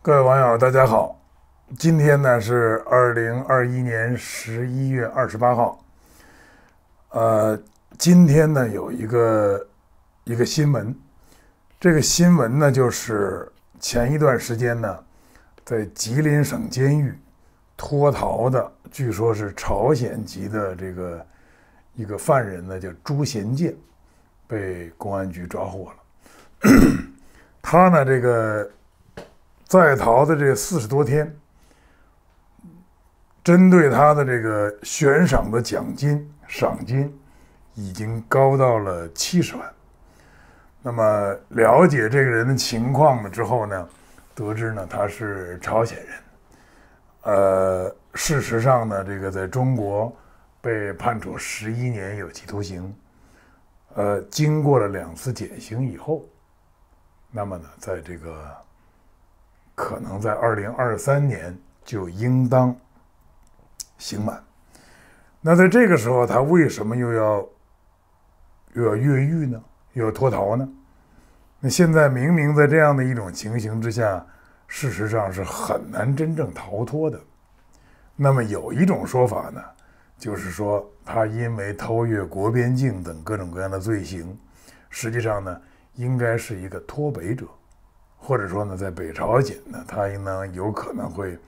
各位网友，大家好！今天呢是二零二一年十一月二十八号。呃，今天呢有一个一个新闻，这个新闻呢就是前一段时间呢，在吉林省监狱脱逃的，据说是朝鲜籍的这个一个犯人呢叫朱贤建，被公安局抓获了。他呢这个。在逃的这四十多天，针对他的这个悬赏的奖金、赏金，已经高到了七十万。那么了解这个人的情况了之后呢，得知呢他是朝鲜人。呃，事实上呢，这个在中国被判处十一年有期徒刑。呃，经过了两次减刑以后，那么呢，在这个。可能在二零二三年就应当刑满。那在这个时候，他为什么又要又要越狱呢？又要脱逃呢？那现在明明在这样的一种情形之下，事实上是很难真正逃脱的。那么有一种说法呢，就是说他因为偷越国边境等各种各样的罪行，实际上呢，应该是一个脱北者。或者说呢，在北朝鲜呢，他应当有可能会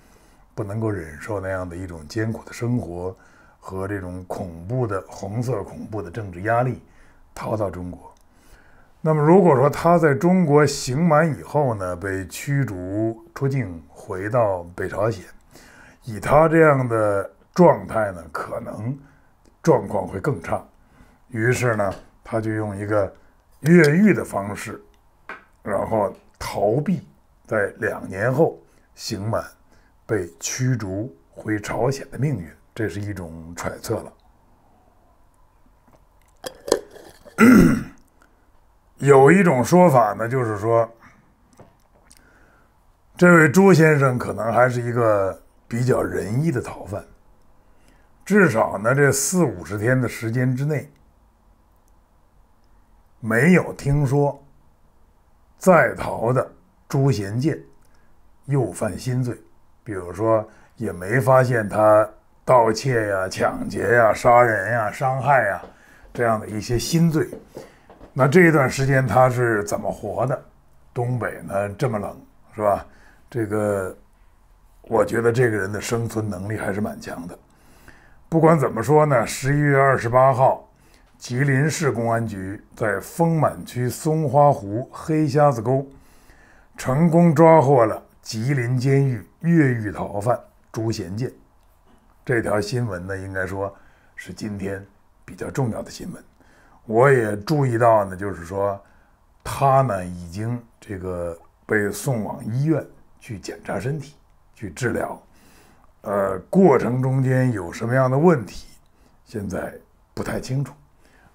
不能够忍受那样的一种艰苦的生活和这种恐怖的红色恐怖的政治压力，逃到中国。那么，如果说他在中国刑满以后呢，被驱逐出境回到北朝鲜，以他这样的状态呢，可能状况会更差。于是呢，他就用一个越狱的方式，然后。逃避在两年后刑满被驱逐回朝鲜的命运，这是一种揣测了。有一种说法呢，就是说，这位朱先生可能还是一个比较仁义的逃犯，至少呢，这四五十天的时间之内，没有听说。在逃的朱贤建又犯新罪，比如说也没发现他盗窃呀、抢劫呀、杀人呀、伤害呀这样的一些新罪。那这一段时间他是怎么活的？东北呢这么冷，是吧？这个我觉得这个人的生存能力还是蛮强的。不管怎么说呢，十一月二十八号。吉林市公安局在丰满区松花湖黑瞎子沟成功抓获了吉林监狱越狱逃犯朱贤建。这条新闻呢，应该说是今天比较重要的新闻。我也注意到呢，就是说他呢已经这个被送往医院去检查身体、去治疗。呃，过程中间有什么样的问题，现在不太清楚。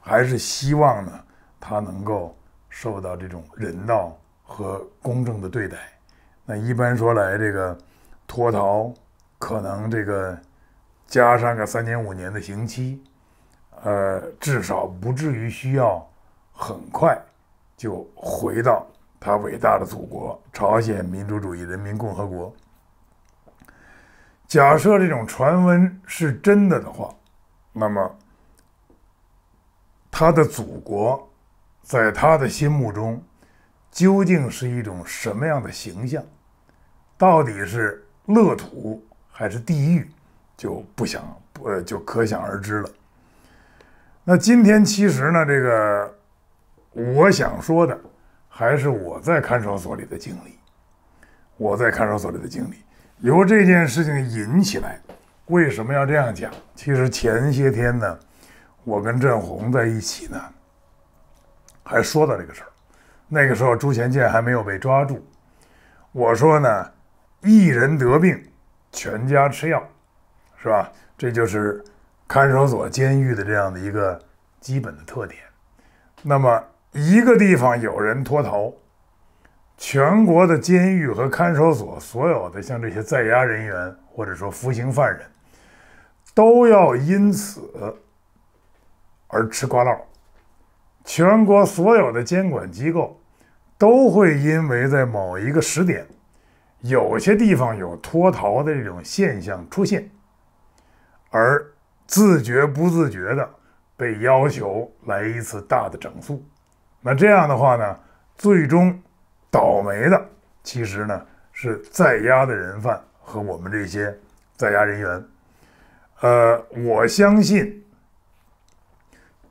还是希望呢，他能够受到这种人道和公正的对待。那一般说来，这个脱逃可能这个加上个三年五年的刑期，呃，至少不至于需要很快就回到他伟大的祖国——朝鲜民主主义人民共和国。假设这种传闻是真的的话，那么。他的祖国，在他的心目中，究竟是一种什么样的形象？到底是乐土还是地狱，就不想不就可想而知了。那今天其实呢，这个我想说的，还是我在看守所里的经历。我在看守所里的经历，由这件事情引起来。为什么要这样讲？其实前些天呢。我跟振宏在一起呢，还说到这个事儿。那个时候朱贤健还没有被抓住，我说呢，一人得病，全家吃药，是吧？这就是看守所、监狱的这样的一个基本的特点。那么一个地方有人脱逃，全国的监狱和看守所所有的像这些在押人员或者说服刑犯人，都要因此。而吃瓜落。全国所有的监管机构都会因为在某一个时点，有些地方有脱逃的这种现象出现，而自觉不自觉的被要求来一次大的整肃。那这样的话呢，最终倒霉的其实呢是在押的人犯和我们这些在押人员。呃，我相信。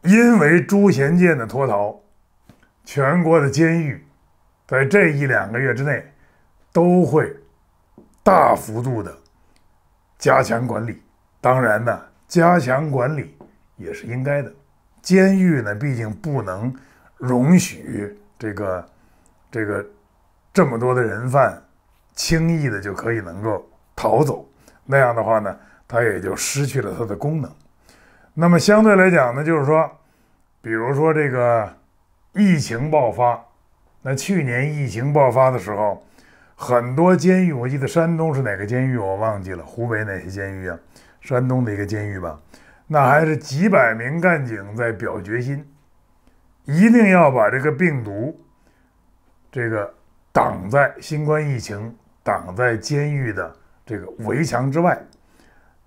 因为朱贤建的脱逃，全国的监狱在这一两个月之内都会大幅度的加强管理。当然呢，加强管理也是应该的。监狱呢，毕竟不能容许这个这个这么多的人犯轻易的就可以能够逃走，那样的话呢，它也就失去了它的功能。那么相对来讲呢，就是说，比如说这个疫情爆发，那去年疫情爆发的时候，很多监狱，我记得山东是哪个监狱，我忘记了，湖北哪些监狱啊？山东的一个监狱吧，那还是几百名干警在表决心，一定要把这个病毒，这个挡在新冠疫情挡在监狱的这个围墙之外，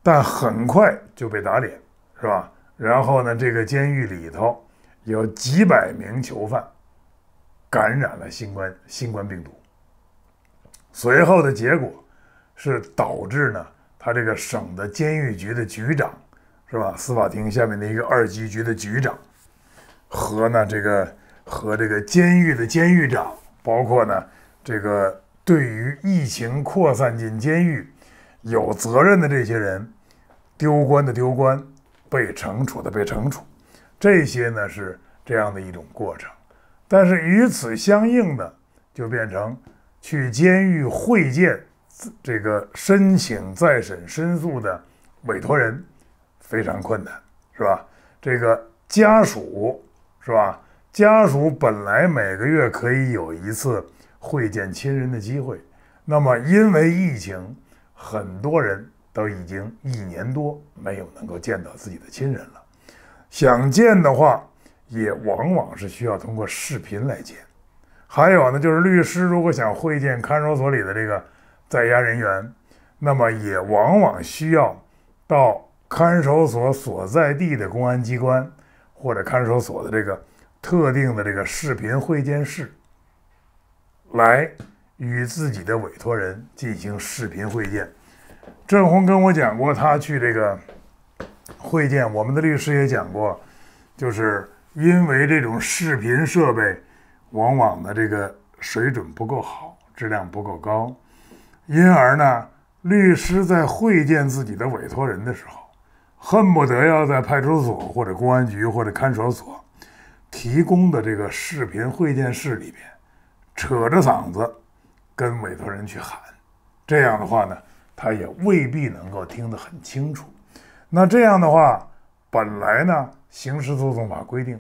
但很快就被打脸。是吧？然后呢，这个监狱里头有几百名囚犯感染了新冠新冠病毒。随后的结果是导致呢，他这个省的监狱局的局长，是吧？司法厅下面的一个二级局的局长，和呢这个和这个监狱的监狱长，包括呢这个对于疫情扩散进监狱有责任的这些人，丢官的丢官。被惩处的被惩处，这些呢是这样的一种过程，但是与此相应的，就变成去监狱会见这个申请再审申诉的委托人非常困难，是吧？这个家属是吧？家属本来每个月可以有一次会见亲人的机会，那么因为疫情，很多人。都已经一年多没有能够见到自己的亲人了，想见的话，也往往是需要通过视频来见。还有呢，就是律师如果想会见看守所里的这个在押人员，那么也往往需要到看守所所在地的公安机关或者看守所的这个特定的这个视频会见室来与自己的委托人进行视频会见。郑红跟我讲过，他去这个会见我们的律师也讲过，就是因为这种视频设备往往的这个水准不够好，质量不够高，因而呢，律师在会见自己的委托人的时候，恨不得要在派出所或者公安局或者看守所提供的这个视频会见室里边，扯着嗓子跟委托人去喊，这样的话呢。他也未必能够听得很清楚。那这样的话，本来呢，刑事诉讼法规定，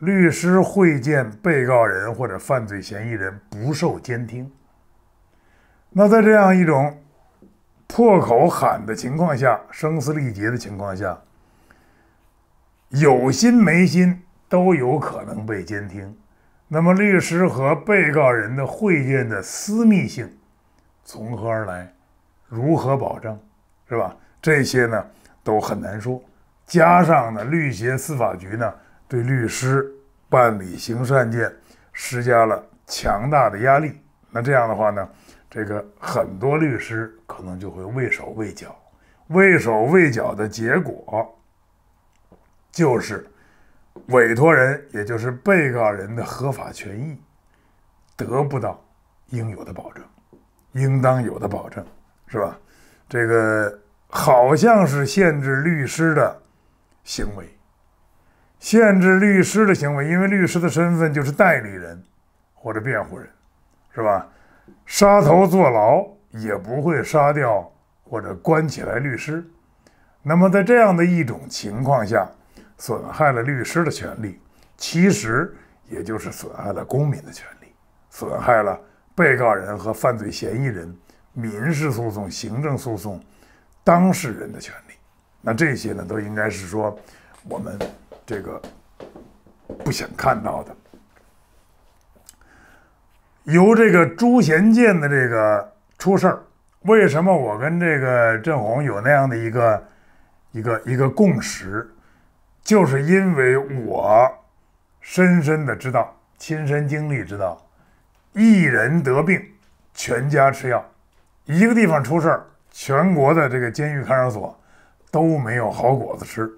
律师会见被告人或者犯罪嫌疑人不受监听。那在这样一种破口喊的情况下，声嘶力竭的情况下，有心没心都有可能被监听。那么，律师和被告人的会见的私密性从何而来？如何保证，是吧？这些呢都很难说。加上呢，律协、司法局呢对律师办理刑事案件施加了强大的压力。那这样的话呢，这个很多律师可能就会畏手畏脚。畏手畏脚的结果，就是委托人，也就是被告人的合法权益得不到应有的保证，应当有的保证。是吧？这个好像是限制律师的行为，限制律师的行为，因为律师的身份就是代理人或者辩护人，是吧？杀头坐牢也不会杀掉或者关起来律师。那么在这样的一种情况下，损害了律师的权利，其实也就是损害了公民的权利，损害了被告人和犯罪嫌疑人。民事诉讼、行政诉讼，当事人的权利，那这些呢，都应该是说我们这个不想看到的。由这个朱贤建的这个出事儿，为什么我跟这个郑红有那样的一个一个一个共识？就是因为我深深的知道、亲身经历知道，一人得病，全家吃药。一个地方出事儿，全国的这个监狱看守所都没有好果子吃，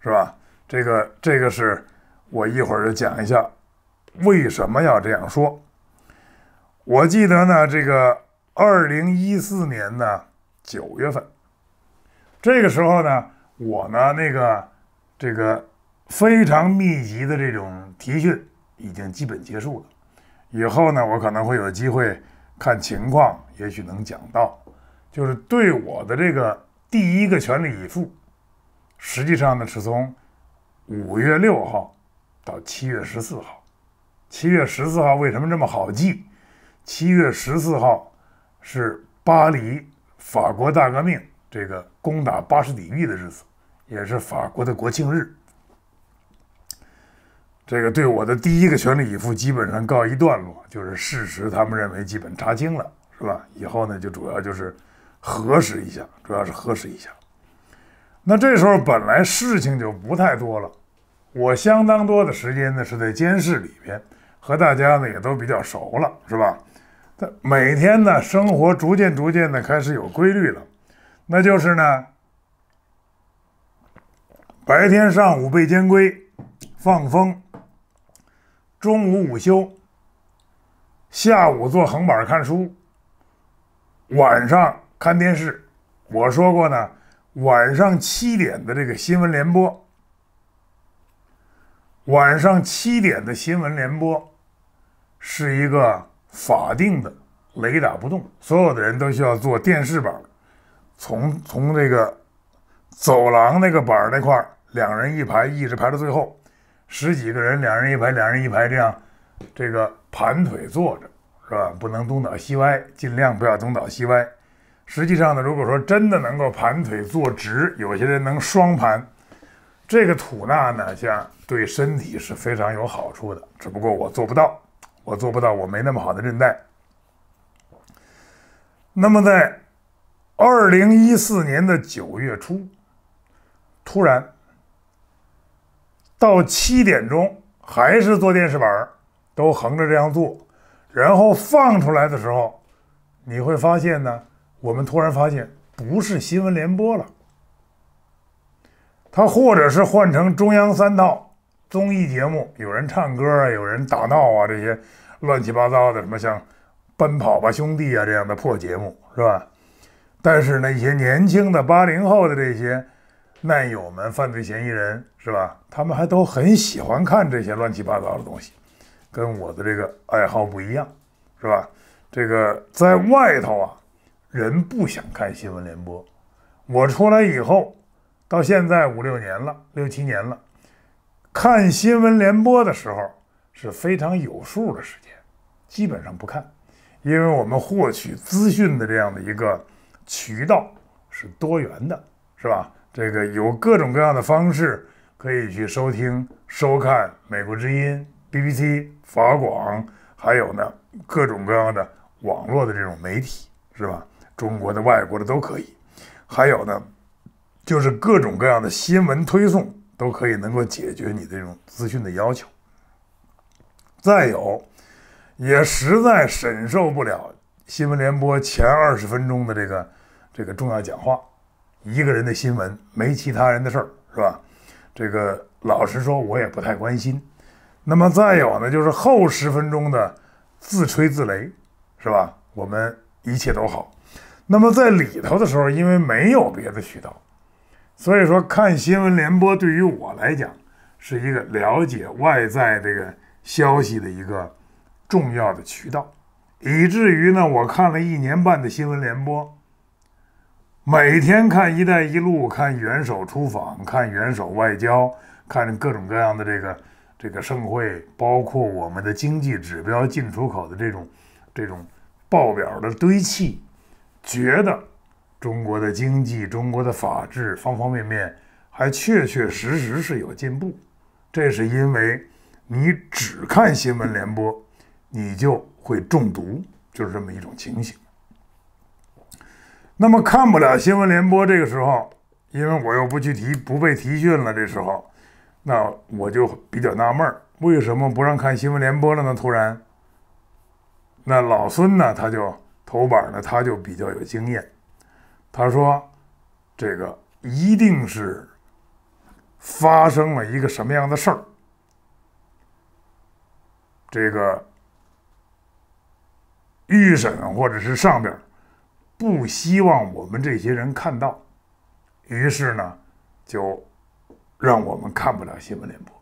是吧？这个这个是，我一会儿就讲一下，为什么要这样说。我记得呢，这个二零一四年呢九月份，这个时候呢，我呢那个这个非常密集的这种提讯已经基本结束了，以后呢，我可能会有机会。看情况，也许能讲到。就是对我的这个第一个全力以赴，实际上呢是从五月六号到七月十四号。七月十四号为什么这么好记？七月十四号是巴黎法国大革命这个攻打巴士底狱的日子，也是法国的国庆日。这个对我的第一个全力以赴基本上告一段落，就是事实，他们认为基本查清了，是吧？以后呢，就主要就是核实一下，主要是核实一下。那这时候本来事情就不太多了，我相当多的时间呢是在监视里边，和大家呢也都比较熟了，是吧？他每天呢生活逐渐逐渐的开始有规律了，那就是呢，白天上午被监规放风。中午午休，下午坐横板看书，晚上看电视。我说过呢，晚上七点的这个新闻联播，晚上七点的新闻联播是一个法定的，雷打不动，所有的人都需要坐电视板，从从这个走廊那个板那块两人一排，一直排到最后。十几个人，两人一排，两人一排，这样，这个盘腿坐着，是吧？不能东倒西歪，尽量不要东倒西歪。实际上呢，如果说真的能够盘腿坐直，有些人能双盘，这个吐纳呢，像对身体是非常有好处的。只不过我做不到，我做不到，我没那么好的韧带。那么在二零一四年的九月初，突然。到七点钟还是做电视板，儿，都横着这样做，然后放出来的时候，你会发现呢，我们突然发现不是新闻联播了，它或者是换成中央三套综艺节目，有人唱歌，有人打闹啊，这些乱七八糟的，什么像《奔跑吧兄弟》啊这样的破节目是吧？但是那些年轻的八零后的这些难友们、犯罪嫌疑人。是吧？他们还都很喜欢看这些乱七八糟的东西，跟我的这个爱好不一样，是吧？这个在外头啊，人不想看新闻联播。我出来以后，到现在五六年了，六七年了，看新闻联播的时候是非常有数的时间，基本上不看，因为我们获取资讯的这样的一个渠道是多元的，是吧？这个有各种各样的方式。可以去收听、收看美国之音、BBC、法广，还有呢各种各样的网络的这种媒体，是吧？中国的、外国的都可以。还有呢，就是各种各样的新闻推送都可以，能够解决你这种资讯的要求。再有，也实在忍受不了新闻联播前二十分钟的这个这个重要讲话，一个人的新闻，没其他人的事儿，是吧？这个老实说，我也不太关心。那么再有呢，就是后十分钟的自吹自擂，是吧？我们一切都好。那么在里头的时候，因为没有别的渠道，所以说看新闻联播对于我来讲是一个了解外在这个消息的一个重要的渠道，以至于呢，我看了一年半的新闻联播。每天看“一带一路”，看元首出访，看元首外交，看各种各样的这个这个盛会，包括我们的经济指标、进出口的这种这种报表的堆砌，觉得中国的经济、中国的法治方方面面还确确实实是有进步。这是因为你只看新闻联播，你就会中毒，就是这么一种情形。那么看不了新闻联播这个时候，因为我又不去提不被提讯了，这时候，那我就比较纳闷为什么不让看新闻联播了呢？突然，那老孙呢，他就头版呢，他就比较有经验，他说，这个一定是发生了一个什么样的事儿，这个预审或者是上边。不希望我们这些人看到，于是呢，就让我们看不了新闻联播。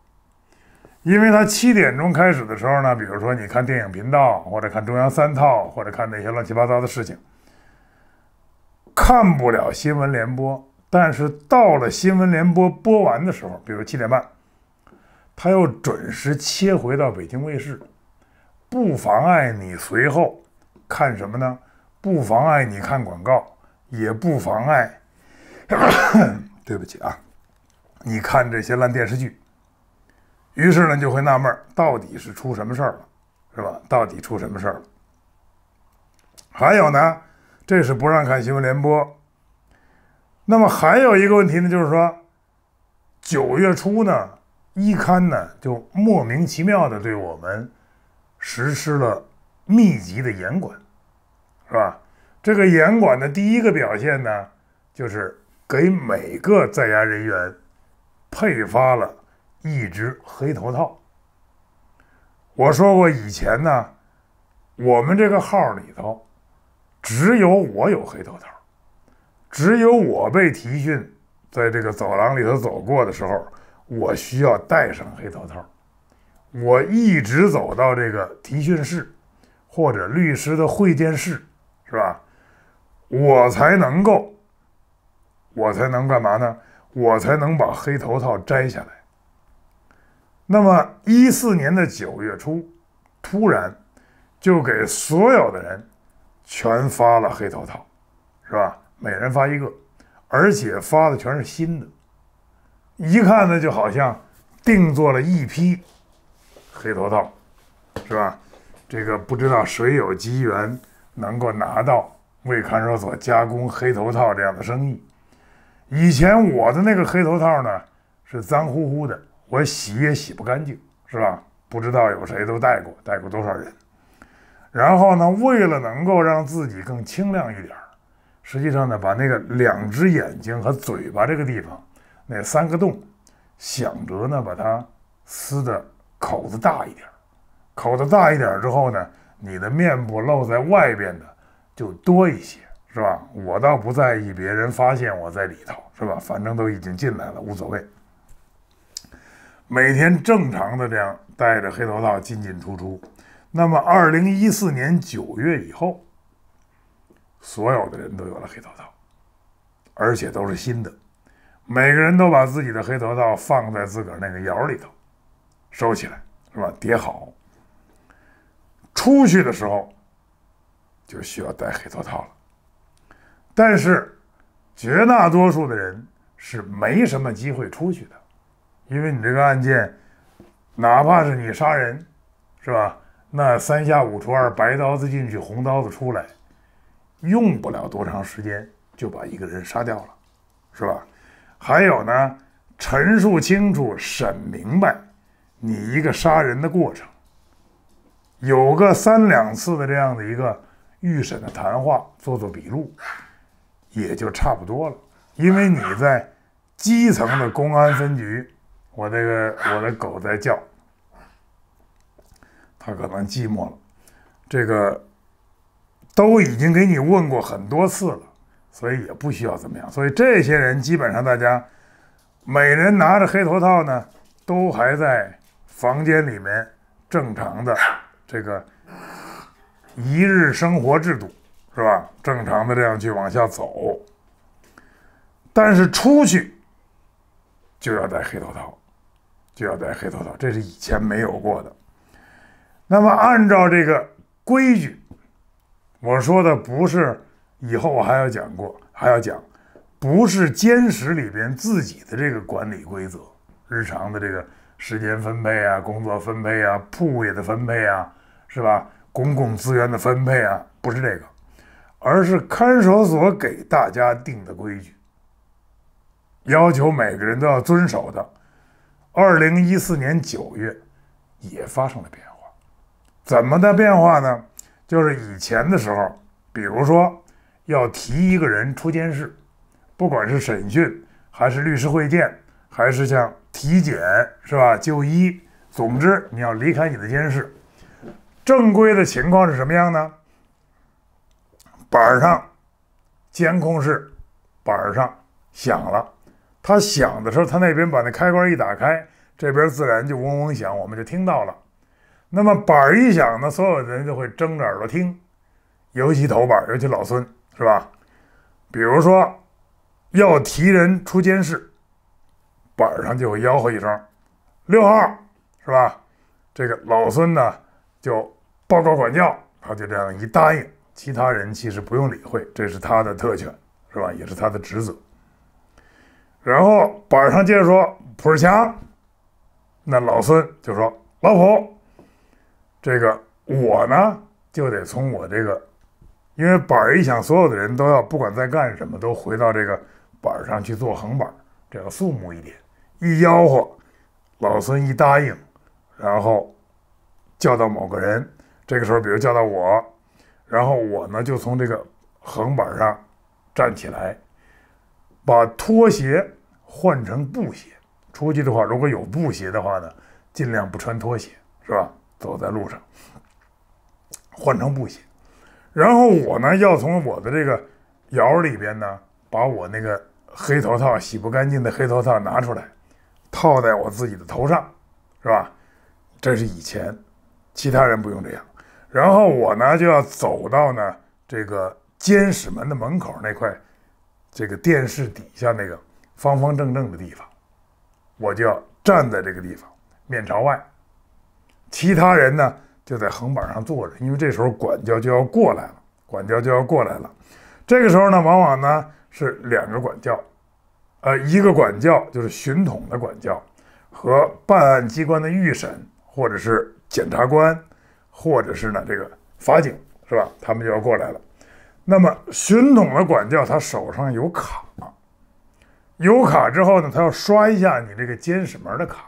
因为他七点钟开始的时候呢，比如说你看电影频道或者看中央三套或者看那些乱七八糟的事情，看不了新闻联播。但是到了新闻联播播完的时候，比如七点半，他又准时切回到北京卫视，不妨碍你随后看什么呢？不妨碍你看广告，也不妨碍，对不起啊，你看这些烂电视剧。于是呢，就会纳闷到底是出什么事儿了，是吧？到底出什么事儿了？还有呢，这是不让看新闻联播。那么还有一个问题呢，就是说九月初呢，一刊呢就莫名其妙的对我们实施了密集的严管。是吧？这个严管的第一个表现呢，就是给每个在押人员配发了一只黑头套。我说过，以前呢，我们这个号里头只有我有黑头套，只有我被提讯，在这个走廊里头走过的时候，我需要戴上黑头套，我一直走到这个提讯室或者律师的会见室。是吧？我才能够，我才能干嘛呢？我才能把黑头套摘下来。那么，一四年的九月初，突然就给所有的人全发了黑头套，是吧？每人发一个，而且发的全是新的，一看呢，就好像定做了一批黑头套，是吧？这个不知道谁有机缘。能够拿到为看守所加工黑头套这样的生意。以前我的那个黑头套呢是脏乎乎的，我洗也洗不干净，是吧？不知道有谁都戴过，戴过多少人。然后呢，为了能够让自己更清亮一点儿，实际上呢，把那个两只眼睛和嘴巴这个地方那三个洞，想着呢把它撕的口子大一点儿。口子大一点儿之后呢。你的面部露在外边的就多一些，是吧？我倒不在意别人发现我在里头，是吧？反正都已经进来了，无所谓。每天正常的这样带着黑头套进进出出。那么，二零一四年九月以后，所有的人都有了黑头套，而且都是新的。每个人都把自己的黑头套放在自个儿那个窑里头收起来，是吧？叠好。出去的时候就需要戴黑头套了，但是绝大多数的人是没什么机会出去的，因为你这个案件，哪怕是你杀人，是吧？那三下五除二，白刀子进去红刀子出来，用不了多长时间就把一个人杀掉了，是吧？还有呢，陈述清楚、审明白，你一个杀人的过程。有个三两次的这样的一个预审的谈话，做做笔录，也就差不多了。因为你在基层的公安分局，我这个我的狗在叫，它可能寂寞了。这个都已经给你问过很多次了，所以也不需要怎么样。所以这些人基本上大家每人拿着黑头套呢，都还在房间里面正常的。这个一日生活制度是吧？正常的这样去往下走，但是出去就要戴黑头套，就要戴黑头套，这是以前没有过的。那么按照这个规矩，我说的不是以后我还要讲过还要讲，不是《监室里边自己的这个管理规则，日常的这个。时间分配啊，工作分配啊，铺位的分配啊，是吧？公共资源的分配啊，不是这个，而是看守所给大家定的规矩，要求每个人都要遵守的。二零一四年九月也发生了变化，怎么的变化呢？就是以前的时候，比如说要提一个人出监室，不管是审讯还是律师会见，还是像。体检是吧？就医，总之你要离开你的监视。正规的情况是什么样呢？板儿上，监控室板儿上响了。他响的时候，他那边把那开关一打开，这边自然就嗡嗡响，我们就听到了。那么板儿一响呢，所有人就会睁着耳朵听，尤其头板，尤其老孙是吧？比如说要提人出监视。板上就会吆喝一声，“六号，是吧？”这个老孙呢，就报告管教，他就这样一答应。其他人其实不用理会，这是他的特权，是吧？也是他的职责。然后板上接着说：“普世强。”那老孙就说：“老普，这个我呢就得从我这个，因为板一响，所有的人都要不管在干什么，都回到这个板上去做横板，这个肃穆一点。”一吆喝，老孙一答应，然后叫到某个人，这个时候，比如叫到我，然后我呢就从这个横板上站起来，把拖鞋换成布鞋。出去的话，如果有布鞋的话呢，尽量不穿拖鞋，是吧？走在路上换成布鞋。然后我呢要从我的这个窑里边呢，把我那个黑头套洗不干净的黑头套拿出来。套在我自己的头上，是吧？这是以前，其他人不用这样。然后我呢就要走到呢这个监室门的门口那块，这个电视底下那个方方正正的地方，我就要站在这个地方，面朝外。其他人呢就在横板上坐着，因为这时候管教就要过来了，管教就要过来了。这个时候呢，往往呢是两个管教。呃，一个管教就是巡统的管教，和办案机关的预审，或者是检察官，或者是呢这个法警，是吧？他们就要过来了。那么巡统的管教，他手上有卡，有卡之后呢，他要刷一下你这个监视门的卡，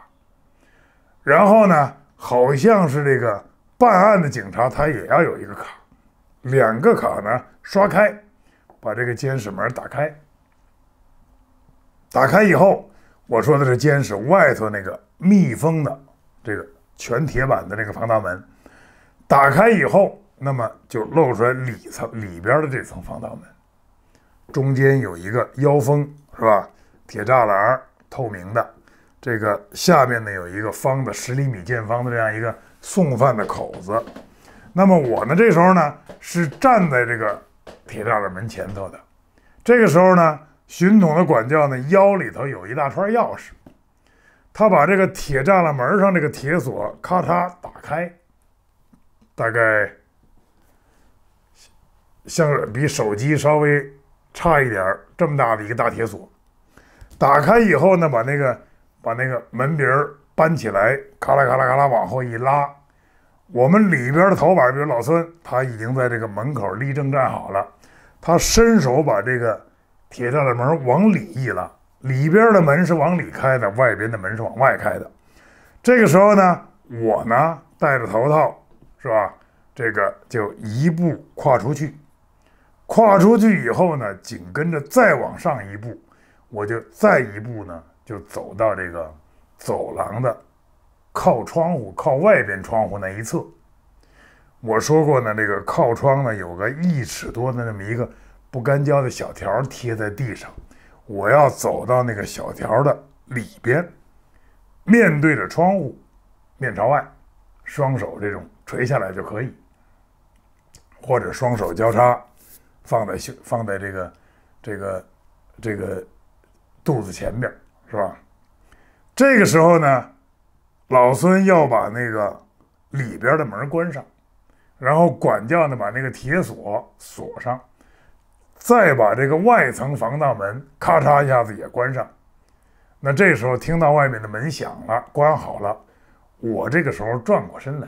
然后呢，好像是这个办案的警察，他也要有一个卡，两个卡呢刷开，把这个监视门打开。打开以后，我说的是监视外头那个密封的这个全铁板的这个防盗门，打开以后，那么就露出来里层里边的这层防盗门，中间有一个腰封是吧？铁栅栏透明的，这个下面呢有一个方的十厘米见方的这样一个送饭的口子，那么我呢这时候呢是站在这个铁栅栏门前头的，这个时候呢。巡统的管教呢，腰里头有一大串钥匙，他把这个铁栅栏门上这个铁锁咔嚓打开，大概像比手机稍微差一点这么大的一个大铁锁，打开以后呢，把那个把那个门铃搬起来，咔啦咔啦咔啦往后一拉，我们里边的头板，比如老孙，他已经在这个门口立正站好了，他伸手把这个。铁栅的门往里一拉，里边的门是往里开的，外边的门是往外开的。这个时候呢，我呢戴着头套，是吧？这个就一步跨出去，跨出去以后呢，紧跟着再往上一步，我就再一步呢，就走到这个走廊的靠窗户、靠外边窗户那一侧。我说过呢，这个靠窗呢有个一尺多的那么一个。不干胶的小条贴在地上，我要走到那个小条的里边，面对着窗户，面朝外，双手这种垂下来就可以，或者双手交叉放在胸，放在这个这个这个肚子前边，是吧？这个时候呢，老孙要把那个里边的门关上，然后管教呢把那个铁锁锁上。再把这个外层防盗门咔嚓一下子也关上。那这时候听到外面的门响了，关好了。我这个时候转过身来，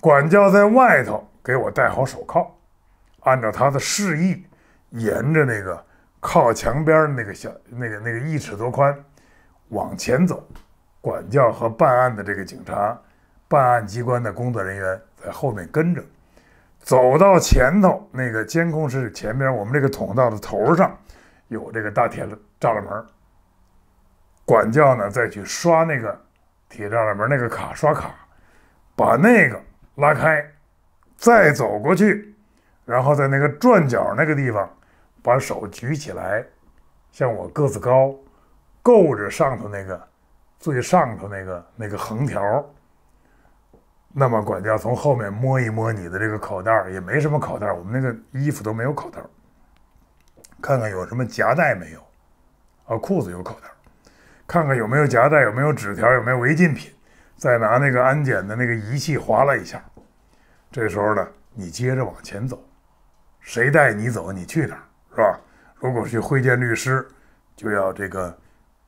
管教在外头给我戴好手铐，按照他的示意，沿着那个靠墙边那个小那个那个一尺多宽往前走。管教和办案的这个警察，办案机关的工作人员在后面跟着。走到前头那个监控室前边，我们这个通道的头上有这个大铁栅栏门，管教呢再去刷那个铁栅栏门那个卡，刷卡，把那个拉开，再走过去，然后在那个转角那个地方，把手举起来，像我个子高，够着上头那个最上头那个那个横条。那么，管家从后面摸一摸你的这个口袋儿，也没什么口袋儿。我们那个衣服都没有口袋儿，看看有什么夹带没有？啊，裤子有口袋儿，看看有没有夹带，有没有纸条，有没有违禁品？再拿那个安检的那个仪器划拉一下。这时候呢，你接着往前走，谁带你走，你去哪儿是吧？如果去会见律师，就要这个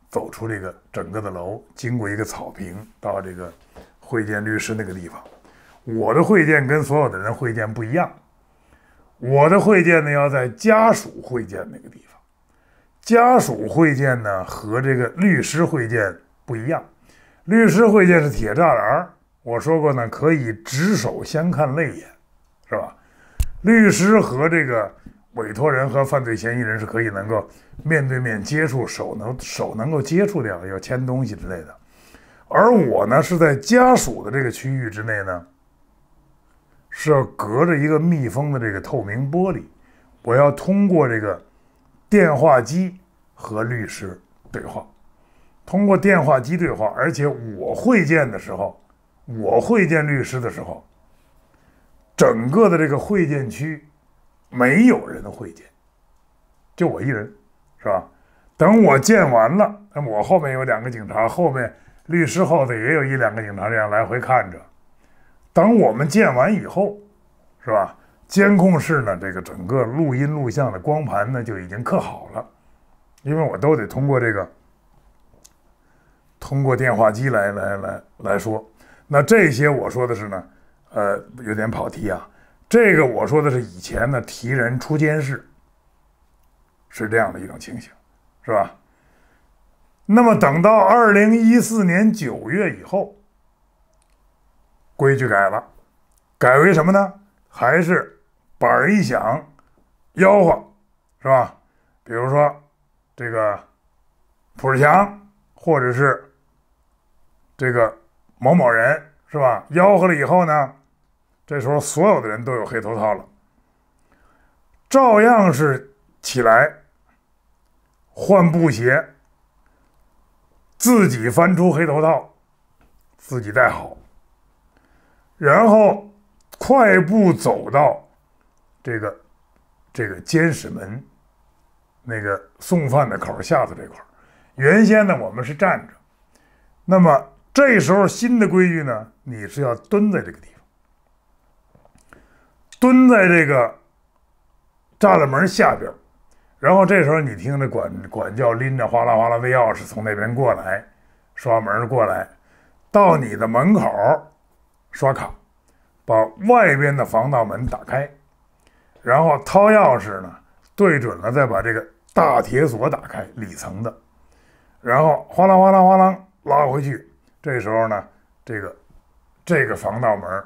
走出这个整个的楼，经过一个草坪，到这个。会见律师那个地方，我的会见跟所有的人会见不一样。我的会见呢要在家属会见那个地方，家属会见呢和这个律师会见不一样。律师会见是铁栅栏，我说过呢可以执手相看泪眼，是吧？律师和这个委托人和犯罪嫌疑人是可以能够面对面接触，手能手能够接触掉，要签东西之类的。而我呢，是在家属的这个区域之内呢，是要隔着一个密封的这个透明玻璃，我要通过这个电话机和律师对话，通过电话机对话。而且我会见的时候，我会见律师的时候，整个的这个会见区没有人会见，就我一人，是吧？等我见完了，那我后面有两个警察，后面。律师后头也有一两个警察这样来回看着，等我们见完以后，是吧？监控室呢，这个整个录音录像的光盘呢就已经刻好了，因为我都得通过这个，通过电话机来来来来说。那这些我说的是呢，呃，有点跑题啊。这个我说的是以前的提人出监室，是这样的一种情形，是吧？那么，等到二零一四年九月以后，规矩改了，改为什么呢？还是板儿一响，吆喝，是吧？比如说这个普世强，或者是这个某某人，是吧？吆喝了以后呢，这时候所有的人都有黑头套了，照样是起来换布鞋。自己翻出黑头套，自己戴好，然后快步走到这个这个监室门那个送饭的口下子这块原先呢，我们是站着，那么这时候新的规矩呢，你是要蹲在这个地方，蹲在这个栅栏门下边。然后这时候你听着管管教拎着哗啦哗啦的钥匙从那边过来，刷门过来，到你的门口，刷卡，把外边的防盗门打开，然后掏钥匙呢，对准了再把这个大铁锁打开里层的，然后哗啦哗啦哗啦拉回去，这时候呢，这个这个防盗门，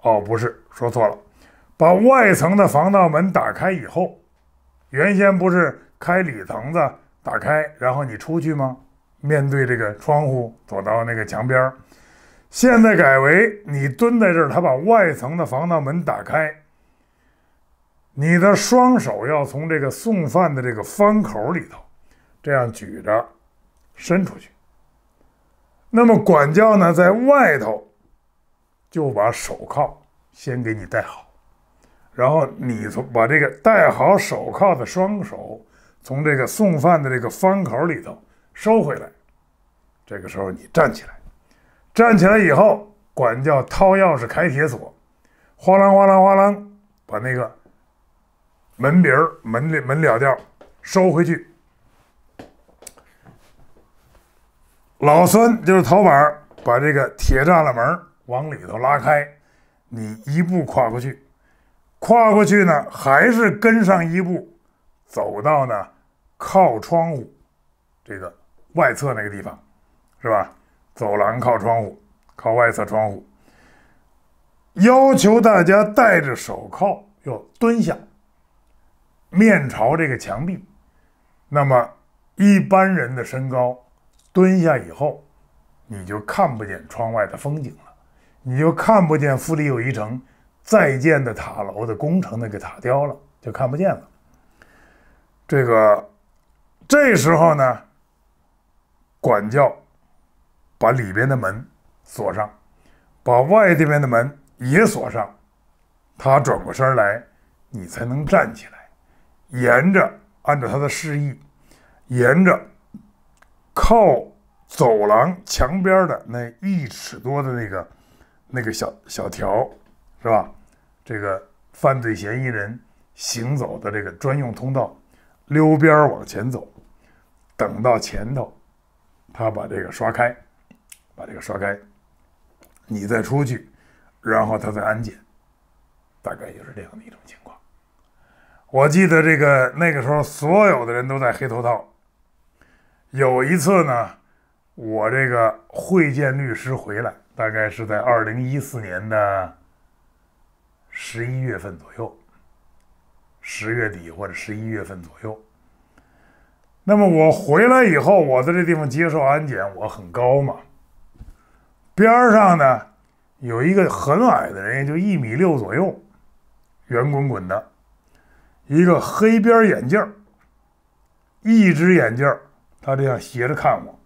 哦不是说错了。把外层的防盗门打开以后，原先不是开里层子打开，然后你出去吗？面对这个窗户，走到那个墙边儿，现在改为你蹲在这儿，他把外层的防盗门打开，你的双手要从这个送饭的这个方口里头这样举着伸出去。那么管教呢，在外头就把手铐先给你戴好。然后你从把这个戴好手铐的双手从这个送饭的这个方口里头收回来，这个时候你站起来，站起来以后管叫掏钥匙开铁锁，哗啷哗啷哗啷，把那个门铃门门了掉收回去。老孙就是头板把这个铁栅栏门往里头拉开，你一步跨过去。跨过去呢，还是跟上一步，走到呢靠窗户这个外侧那个地方，是吧？走廊靠窗户，靠外侧窗户。要求大家戴着手铐，要蹲下，面朝这个墙壁。那么一般人的身高，蹲下以后，你就看不见窗外的风景了，你就看不见“富丽有一城”。在建的塔楼的工程那给塔掉了，就看不见了。这个这时候呢，管教把里边的门锁上，把外这边的门也锁上。他转过身来，你才能站起来，沿着按照他的示意，沿着靠走廊墙边的那一尺多的那个那个小小条，是吧？这个犯罪嫌疑人行走的这个专用通道，溜边往前走，等到前头，他把这个刷开，把这个刷开，你再出去，然后他再安检，大概就是这样的一种情况。我记得这个那个时候，所有的人都在黑头套。有一次呢，我这个会见律师回来，大概是在二零一四年的。十一月份左右，十月底或者十一月份左右。那么我回来以后，我在这地方接受安检，我很高嘛，边儿上呢有一个很矮的人，也就一米六左右，圆滚滚的，一个黑边眼镜儿，一只眼镜儿，他这样斜着看我，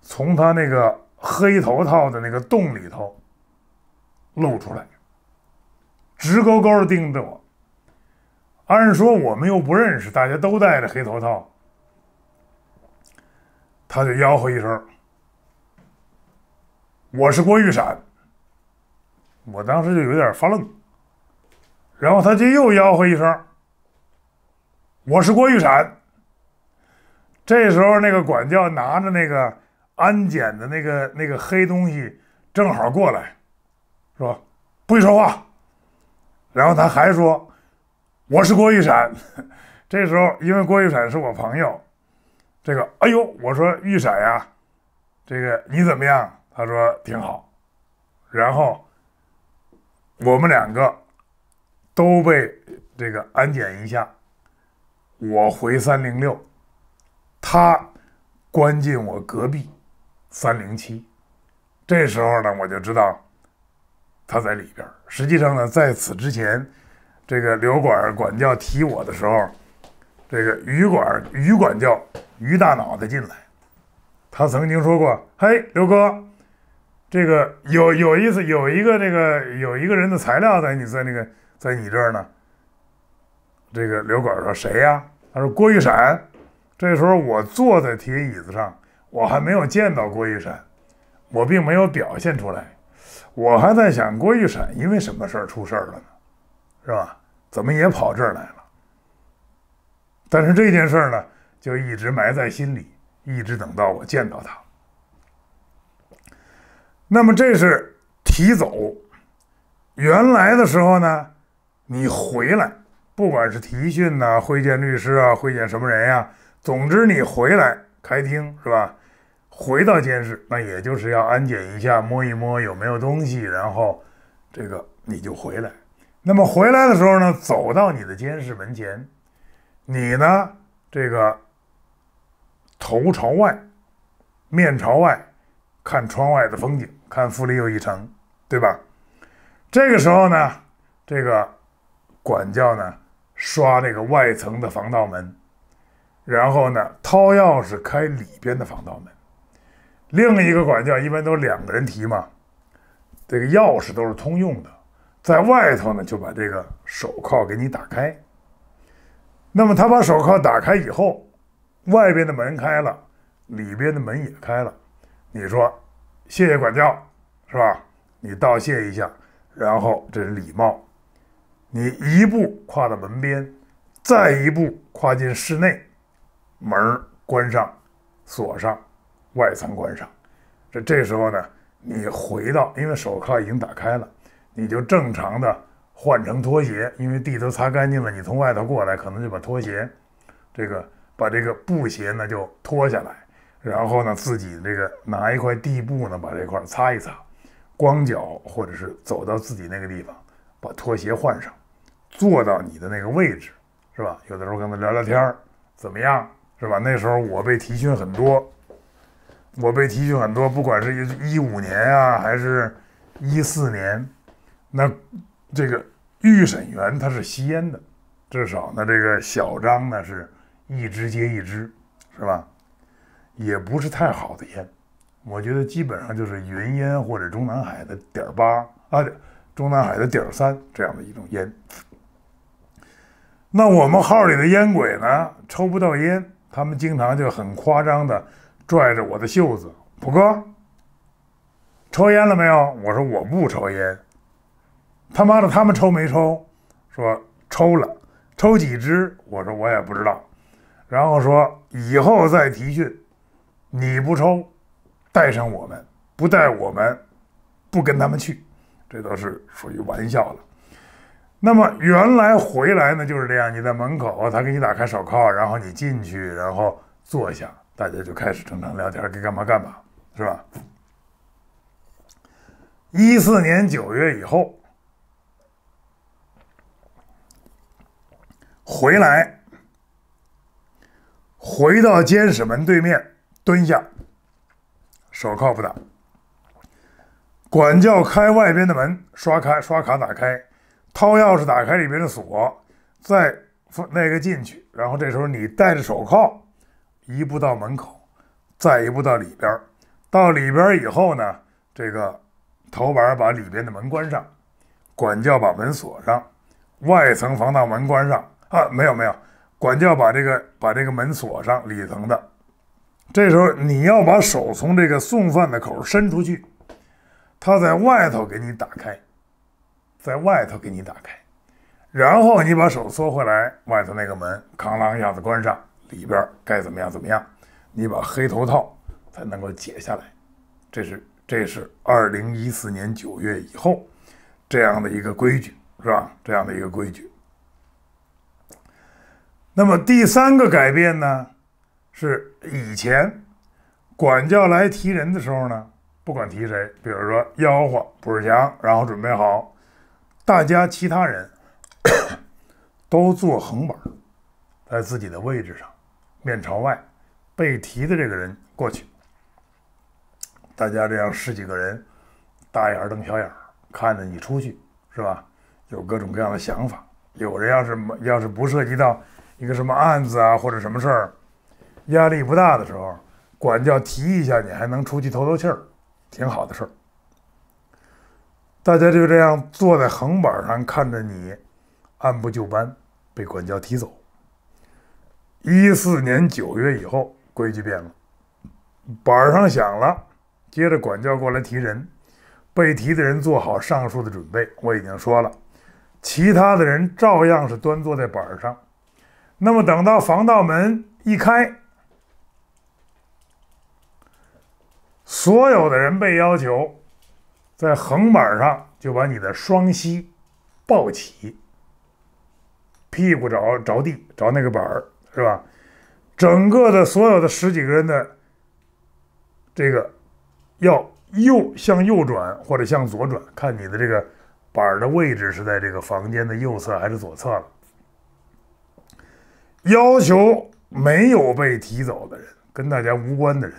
从他那个黑头套的那个洞里头露出来。直勾勾的盯着我。按说我们又不认识，大家都戴着黑头套，他就吆喝一声：“我是郭玉闪。”我当时就有点发愣。然后他就又吆喝一声：“我是郭玉闪。”这时候，那个管教拿着那个安检的那个那个黑东西正好过来，说：“不许说话。然后他还说我是郭玉闪，这时候因为郭玉闪是我朋友，这个哎呦，我说玉闪呀，这个你怎么样？他说挺好。然后我们两个都被这个安检一下，我回三零六，他关进我隔壁三零七。这时候呢，我就知道。他在里边。实际上呢，在此之前，这个刘管管教提我的时候，这个于管于管教于大脑袋进来，他曾经说过：“嘿，刘哥，这个有有意思，有一个那个有一个人的材料在你在那个在你这儿呢。”这个刘管说：“谁呀？”他说：“郭玉山。”这时候我坐在铁椅子上，我还没有见到郭玉山，我并没有表现出来。我还在想郭玉闪因为什么事儿出事儿了呢，是吧？怎么也跑这儿来了？但是这件事儿呢，就一直埋在心里，一直等到我见到他。那么这是提走，原来的时候呢，你回来，不管是提讯呐、会见律师啊、会见什么人呀，总之你回来开庭是吧？回到监室，那也就是要安检一下，摸一摸有没有东西，然后这个你就回来。那么回来的时候呢，走到你的监室门前，你呢这个头朝外，面朝外，看窗外的风景，看富丽又一城，对吧？这个时候呢，这个管教呢刷那个外层的防盗门，然后呢掏钥匙开里边的防盗门。另一个管教一般都两个人提嘛，这个钥匙都是通用的，在外头呢就把这个手铐给你打开。那么他把手铐打开以后，外边的门开了，里边的门也开了。你说谢谢管教是吧？你道谢一下，然后这是礼貌。你一步跨到门边，再一步跨进室内，门关上，锁上。外层关上，这这时候呢，你回到，因为手铐已经打开了，你就正常的换成拖鞋，因为地都擦干净了。你从外头过来，可能就把拖鞋，这个把这个布鞋呢就脱下来，然后呢自己这个拿一块地布呢把这块擦一擦，光脚或者是走到自己那个地方，把拖鞋换上，坐到你的那个位置，是吧？有的时候跟他聊聊天儿，怎么样，是吧？那时候我被提讯很多。我被提取很多，不管是一一五年啊，还是一四年，那这个预审员他是吸烟的，至少呢，这个小张呢是一支接一支，是吧？也不是太好的烟，我觉得基本上就是云烟或者中南海的点八啊，中南海的点三这样的一种烟。那我们号里的烟鬼呢，抽不到烟，他们经常就很夸张的。拽着我的袖子，普哥，抽烟了没有？我说我不抽烟。他妈的，他们抽没抽？说抽了，抽几支？我说我也不知道。然后说以后再提讯，你不抽，带上我们；不带我们，不跟他们去。这都是属于玩笑了。那么原来回来呢就是这样：你在门口，他给你打开手铐，然后你进去，然后坐下。大家就开始正常聊天，该干嘛干嘛，是吧？一四年九月以后回来，回到监视门对面蹲下，手铐不打，管教开外边的门，刷卡刷卡打开，掏钥匙打开里边的锁，再放那个进去。然后这时候你带着手铐。一步到门口，再一步到里边儿。到里边儿以后呢，这个头板把里边的门关上，管教把门锁上，外层防盗门关上啊。没有没有，管教把这个把这个门锁上，里层的。这时候你要把手从这个送饭的口伸出去，他在外头给你打开，在外头给你打开，然后你把手缩回来，外头那个门哐啷一下子关上。里边该怎么样怎么样，你把黑头套才能够解下来，这是这是二零一四年九月以后这样的一个规矩，是吧？这样的一个规矩。那么第三个改变呢，是以前管教来提人的时候呢，不管提谁，比如说吆喝不是强，然后准备好，大家其他人 都坐横板，在自己的位置上。面朝外，被提的这个人过去，大家这样十几个人，大眼瞪小眼看着你出去，是吧？有各种各样的想法。有人要是要是不涉及到一个什么案子啊或者什么事儿，压力不大的时候，管教提一下你还能出去透透气儿，挺好的事儿。大家就这样坐在横板上看着你，按部就班被管教提走。一四年九月以后，规矩变了，板上响了，接着管教过来提人，被提的人做好上述的准备。我已经说了，其他的人照样是端坐在板上。那么等到防盗门一开，所有的人被要求在横板上就把你的双膝抱起，屁股着着地，着那个板儿。是吧？整个的所有的十几个人的这个要右向右转或者向左转，看你的这个板儿的位置是在这个房间的右侧还是左侧了。要求没有被提走的人，跟大家无关的人，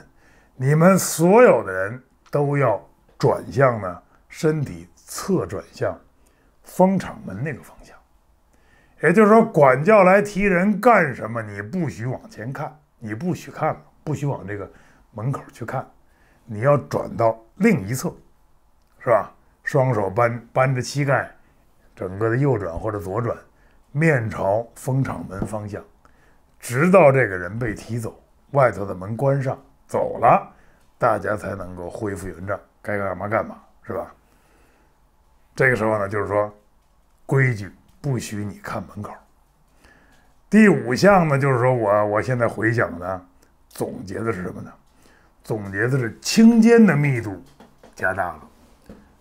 你们所有的人都要转向呢，身体侧转向方场门那个方向。也就是说，管教来提人干什么？你不许往前看，你不许看，不许往这个门口去看，你要转到另一侧，是吧？双手扳扳着膝盖，整个的右转或者左转，面朝风场门方向，直到这个人被提走，外头的门关上，走了，大家才能够恢复原状，该干嘛干嘛，是吧？这个时候呢，就是说规矩。不许你看门口。第五项呢，就是说我我现在回想的，总结的是什么呢？总结的是清监的密度加大了。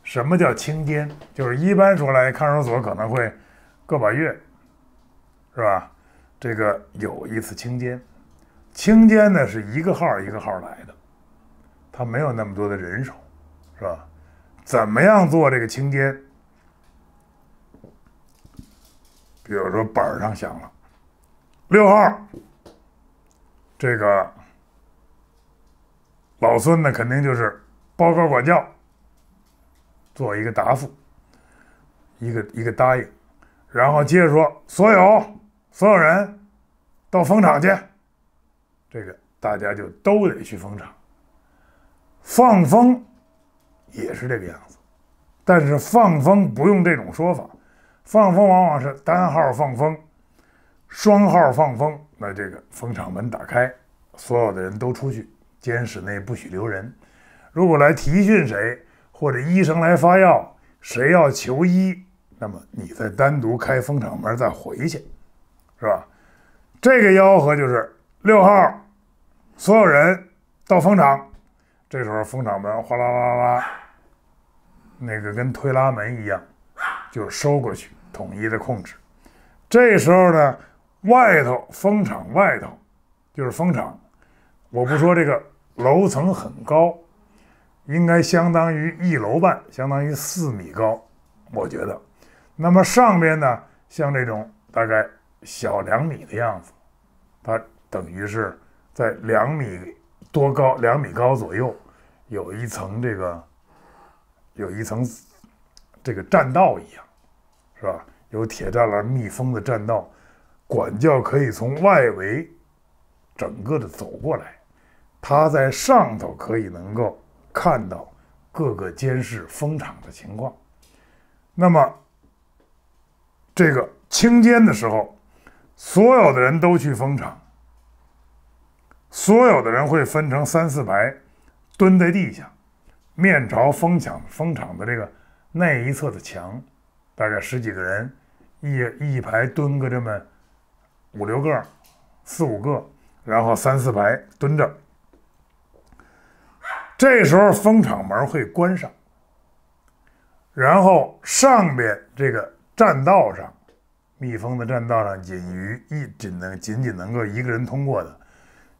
什么叫清监？就是一般说来，看守所可能会个把月，是吧？这个有一次清监，清监呢是一个号一个号来的，他没有那么多的人手，是吧？怎么样做这个清监？比如说板儿上响了，六号，这个老孙呢，肯定就是包告管教，做一个答复，一个一个答应，然后接着说，所有所有人到风场去，这个大家就都得去风场。放风也是这个样子，但是放风不用这种说法。放风往往是单号放风，双号放风。那这个风场门打开，所有的人都出去，监室内不许留人。如果来提讯谁，或者医生来发药，谁要求医，那么你再单独开风场门再回去，是吧？这个吆喝就是六号，所有人到风场。这时候风场门哗啦啦啦，那个跟推拉门一样，就收过去。统一的控制，这时候呢，外头风场外头就是风场，我不说这个楼层很高，应该相当于一楼半，相当于四米高，我觉得。那么上边呢，像这种大概小两米的样子，它等于是在两米多高，两米高左右，有一层这个，有一层这个栈道一样。是吧？有铁栅栏密封的栈道，管教可以从外围整个的走过来，他在上头可以能够看到各个监视封场的情况。那么这个清监的时候，所有的人都去封场，所有的人会分成三四排，蹲在地下，面朝封墙封场的这个那一侧的墙。大概十几个人，一一排蹲个这么五六个、四五个，然后三四排蹲着。这时候蜂场门会关上，然后上边这个栈道上，蜜蜂的栈道上仅于一仅能仅仅能够一个人通过的，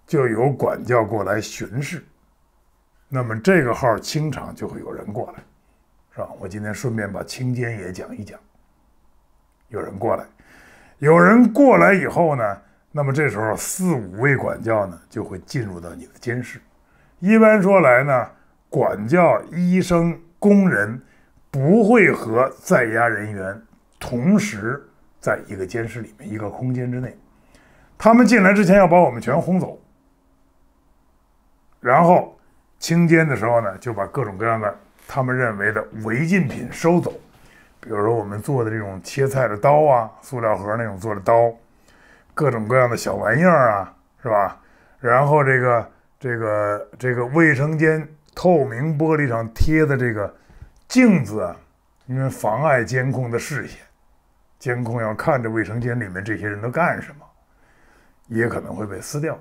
就有管教过来巡视。那么这个号清场就会有人过来。是吧？我今天顺便把清监也讲一讲。有人过来，有人过来以后呢，那么这时候四五位管教呢就会进入到你的监室。一般说来呢，管教、医生、工人不会和在押人员同时在一个监室里面一个空间之内。他们进来之前要把我们全轰走，然后清监的时候呢，就把各种各样的。他们认为的违禁品收走，比如说我们做的这种切菜的刀啊，塑料盒那种做的刀，各种各样的小玩意儿啊，是吧？然后这个这个这个卫生间透明玻璃上贴的这个镜子啊，因为妨碍监控的视线，监控要看着卫生间里面这些人都干什么，也可能会被撕掉，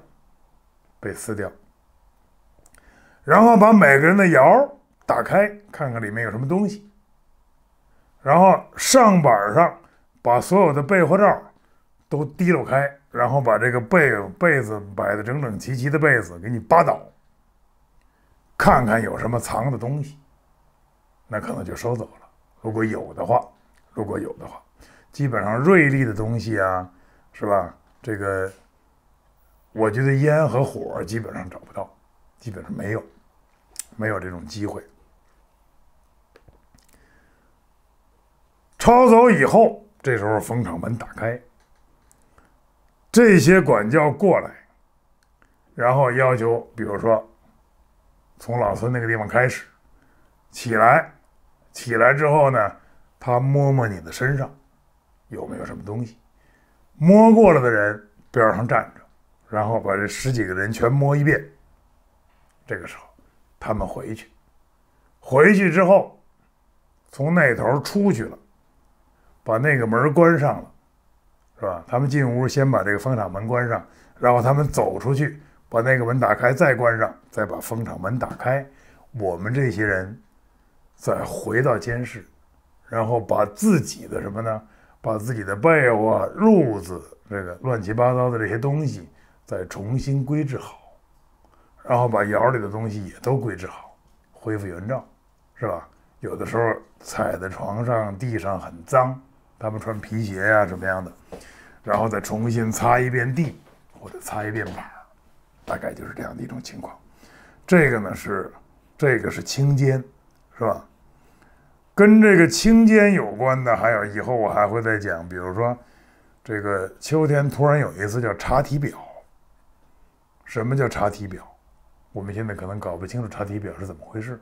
被撕掉。然后把每个人的摇。打开看看里面有什么东西，然后上板上把所有的被窝罩都提溜开，然后把这个被被子摆的整整齐齐的被子给你扒倒，看看有什么藏的东西，那可能就收走了。如果有的话，如果有的话，基本上锐利的东西啊，是吧？这个我觉得烟和火基本上找不到，基本上没有，没有这种机会。抄走以后，这时候封场门打开，这些管教过来，然后要求，比如说，从老孙那个地方开始，起来，起来之后呢，他摸摸你的身上有没有什么东西，摸过了的人边上站着，然后把这十几个人全摸一遍。这个时候他们回去，回去之后，从那头出去了。把那个门关上了，是吧？他们进屋先把这个风场门关上，然后他们走出去，把那个门打开，再关上，再把风场门打开。我们这些人再回到监室，然后把自己的什么呢？把自己的被窝、褥子，这个乱七八糟的这些东西再重新归置好，然后把窑里的东西也都归置好，恢复原状，是吧？有的时候踩在床上，地上很脏。他们穿皮鞋呀，什么样的，然后再重新擦一遍地或者擦一遍板，大概就是这样的一种情况。这个呢是这个是清监，是吧？跟这个清监有关的，还有以后我还会再讲。比如说，这个秋天突然有一次叫查体表。什么叫查体表？我们现在可能搞不清楚查体表是怎么回事。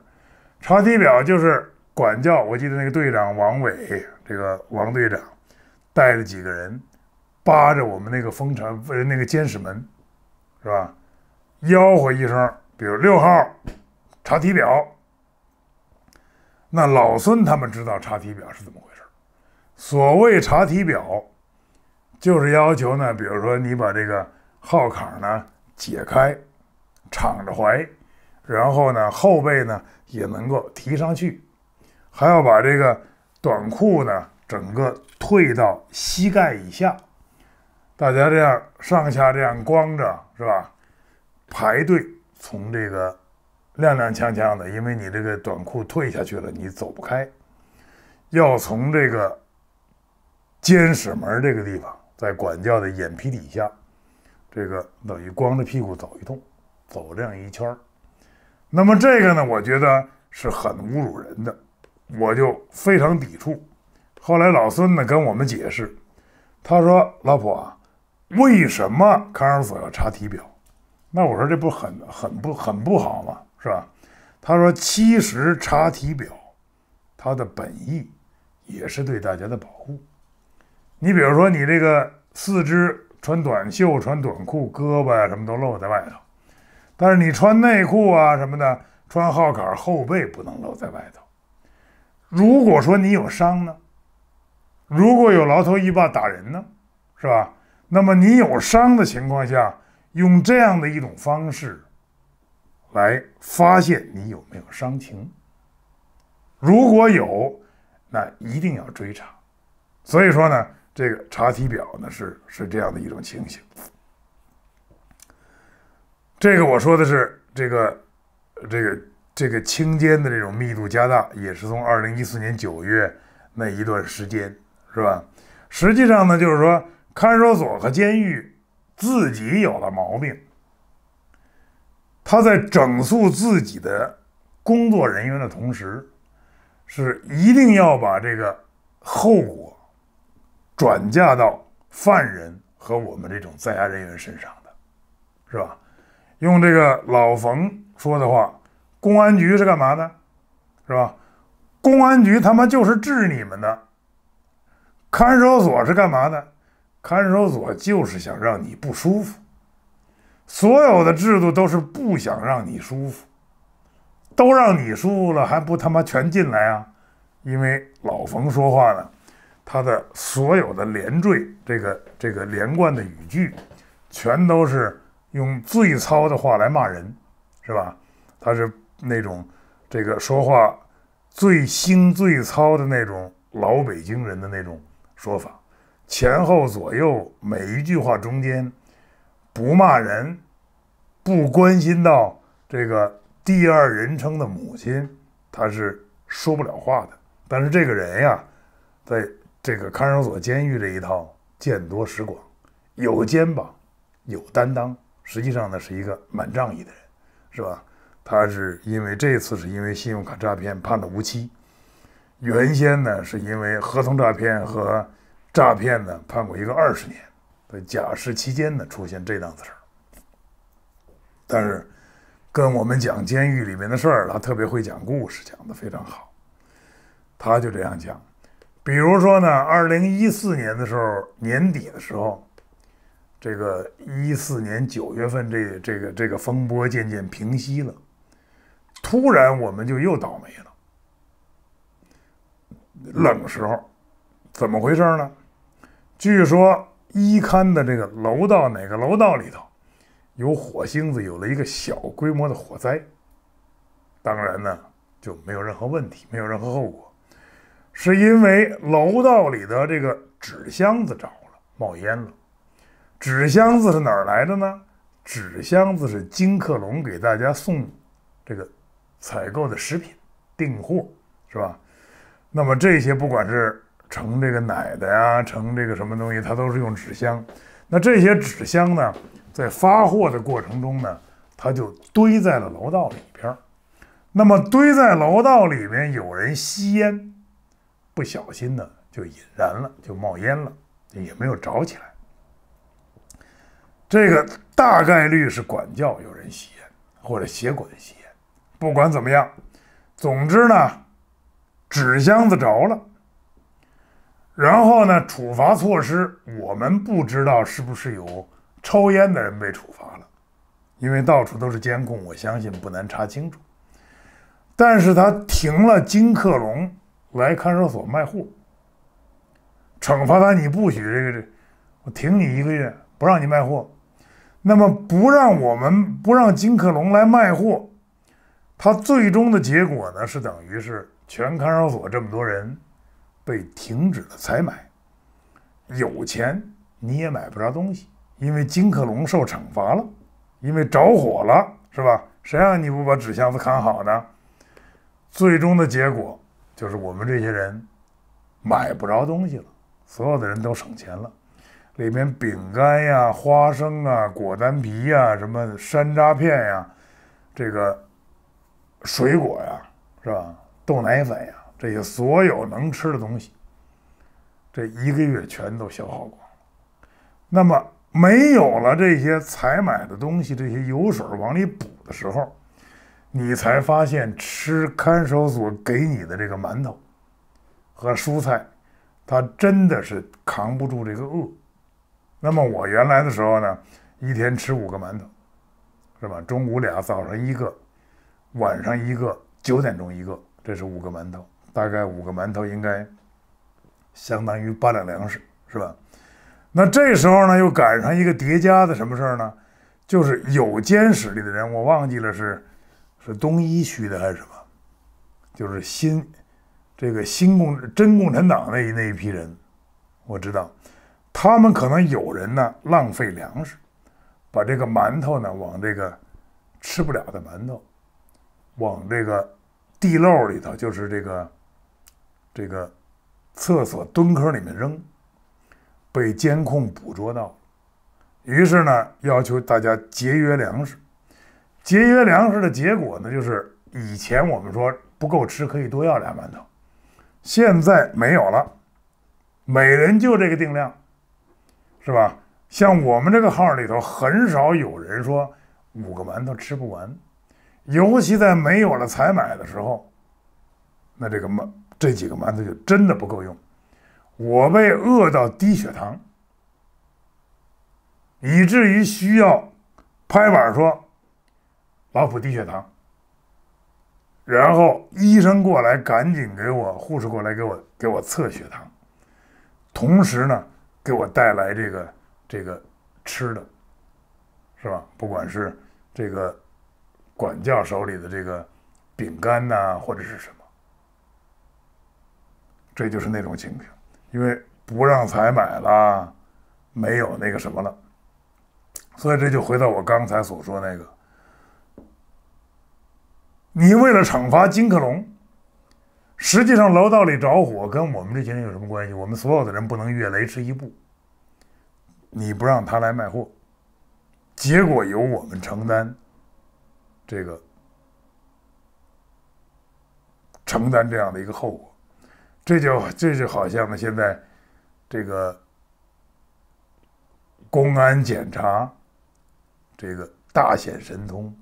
查体表就是管教。我记得那个队长王伟。这个王队长，带着几个人，扒着我们那个风不呃那个监视门，是吧？吆喝一声，比如六号，查体表。那老孙他们知道查体表是怎么回事所谓查体表，就是要求呢，比如说你把这个号坎呢解开，敞着怀，然后呢后背呢也能够提上去，还要把这个。短裤呢，整个退到膝盖以下，大家这样上下这样光着是吧？排队从这个踉踉跄跄的，因为你这个短裤退下去了，你走不开，要从这个监室门这个地方，在管教的眼皮底下，这个等于光着屁股走一通，走这样一圈儿。那么这个呢，我觉得是很侮辱人的。我就非常抵触。后来老孙呢跟我们解释，他说：“老婆啊，为什么看守所要查体表？那我说这不很很不很不好吗？是吧？”他说：“其实查体表，他的本意也是对大家的保护。你比如说，你这个四肢穿短袖、穿短裤，胳膊呀什么都露在外头，但是你穿内裤啊什么的，穿号坎，后背不能露在外头。”如果说你有伤呢，如果有牢头一把打人呢，是吧？那么你有伤的情况下，用这样的一种方式，来发现你有没有伤情。如果有，那一定要追查。所以说呢，这个查体表呢是是这样的一种情形。这个我说的是这个，这个。这个清监的这种密度加大，也是从二零一四年九月那一段时间，是吧？实际上呢，就是说看守所和监狱自己有了毛病，他在整肃自己的工作人员的同时，是一定要把这个后果转嫁到犯人和我们这种在押人员身上的，是吧？用这个老冯说的话。公安局是干嘛的，是吧？公安局他妈就是治你们的。看守所是干嘛的？看守所就是想让你不舒服。所有的制度都是不想让你舒服，都让你舒服了还不他妈全进来啊？因为老冯说话呢，他的所有的连缀，这个这个连贯的语句，全都是用最糙的话来骂人，是吧？他是。那种这个说话最兴最糙的那种老北京人的那种说法，前后左右每一句话中间不骂人，不关心到这个第二人称的母亲，他是说不了话的。但是这个人呀，在这个看守所、监狱这一套见多识广，有肩膀有担当，实际上呢是一个蛮仗义的人，是吧？他是因为这次是因为信用卡诈骗判的无期，原先呢是因为合同诈骗和诈骗呢判过一个二十年，在假释期间呢出现这档子事儿，但是跟我们讲监狱里面的事儿，他特别会讲故事，讲的非常好。他就这样讲，比如说呢，二零一四年的时候年底的时候，这个一四年九月份，这这个这个风波渐渐平息了。突然我们就又倒霉了，冷时候，怎么回事呢？据说一刊的这个楼道哪个楼道里头，有火星子，有了一个小规模的火灾。当然呢，就没有任何问题，没有任何后果，是因为楼道里的这个纸箱子着了，冒烟了。纸箱子是哪儿来的呢？纸箱子是金克龙给大家送这个。采购的食品订货是吧？那么这些不管是盛这个奶的呀，盛这个什么东西，它都是用纸箱。那这些纸箱呢，在发货的过程中呢，它就堆在了楼道里边。那么堆在楼道里面，有人吸烟，不小心呢就引燃了，就冒烟了，也没有着起来。这个大概率是管教有人吸烟，或者协管吸烟。不管怎么样，总之呢，纸箱子着了。然后呢，处罚措施我们不知道是不是有抽烟的人被处罚了，因为到处都是监控，我相信不难查清楚。但是他停了金克龙来看守所卖货，惩罚他你不许这个这，我停你一个月不让你卖货。那么不让我们不让金克龙来卖货。它最终的结果呢，是等于是全看守所这么多人被停止了采买，有钱你也买不着东西，因为金克龙受惩罚了，因为着火了，是吧？谁让你不把纸箱子看好呢？最终的结果就是我们这些人买不着东西了，所有的人都省钱了，里面饼干呀、花生啊、果丹皮呀、什么山楂片呀，这个。水果呀，是吧？豆奶粉呀，这些所有能吃的东西，这一个月全都消耗光那么没有了这些采买的东西，这些油水往里补的时候，你才发现吃看守所给你的这个馒头和蔬菜，它真的是扛不住这个饿。那么我原来的时候呢，一天吃五个馒头，是吧？中午俩，早上一个。晚上一个九点钟一个，这是五个馒头，大概五个馒头应该相当于八两粮食，是吧？那这时候呢，又赶上一个叠加的什么事儿呢？就是有监实力的人，我忘记了是是东一区的还是什么，就是新这个新共真共产党那那一批人，我知道他们可能有人呢浪费粮食，把这个馒头呢往这个吃不了的馒头。往这个地漏里头，就是这个这个厕所蹲坑里面扔，被监控捕捉到。于是呢，要求大家节约粮食。节约粮食的结果呢，就是以前我们说不够吃可以多要俩馒头，现在没有了，每人就这个定量，是吧？像我们这个号里头，很少有人说五个馒头吃不完。尤其在没有了采买的时候，那这个馒这几个馒头就真的不够用。我被饿到低血糖，以至于需要拍板说“老普低血糖”，然后医生过来，赶紧给我护士过来给我给我测血糖，同时呢给我带来这个这个吃的，是吧？不管是这个。管教手里的这个饼干呐，或者是什么，这就是那种情形。因为不让采买了，没有那个什么了，所以这就回到我刚才所说那个：你为了惩罚金克隆，实际上楼道里着火，跟我们这些人有什么关系？我们所有的人不能越雷池一步。你不让他来卖货，结果由我们承担。这个承担这样的一个后果，这就这就好像呢，现在这个公安、检查这个大显神通，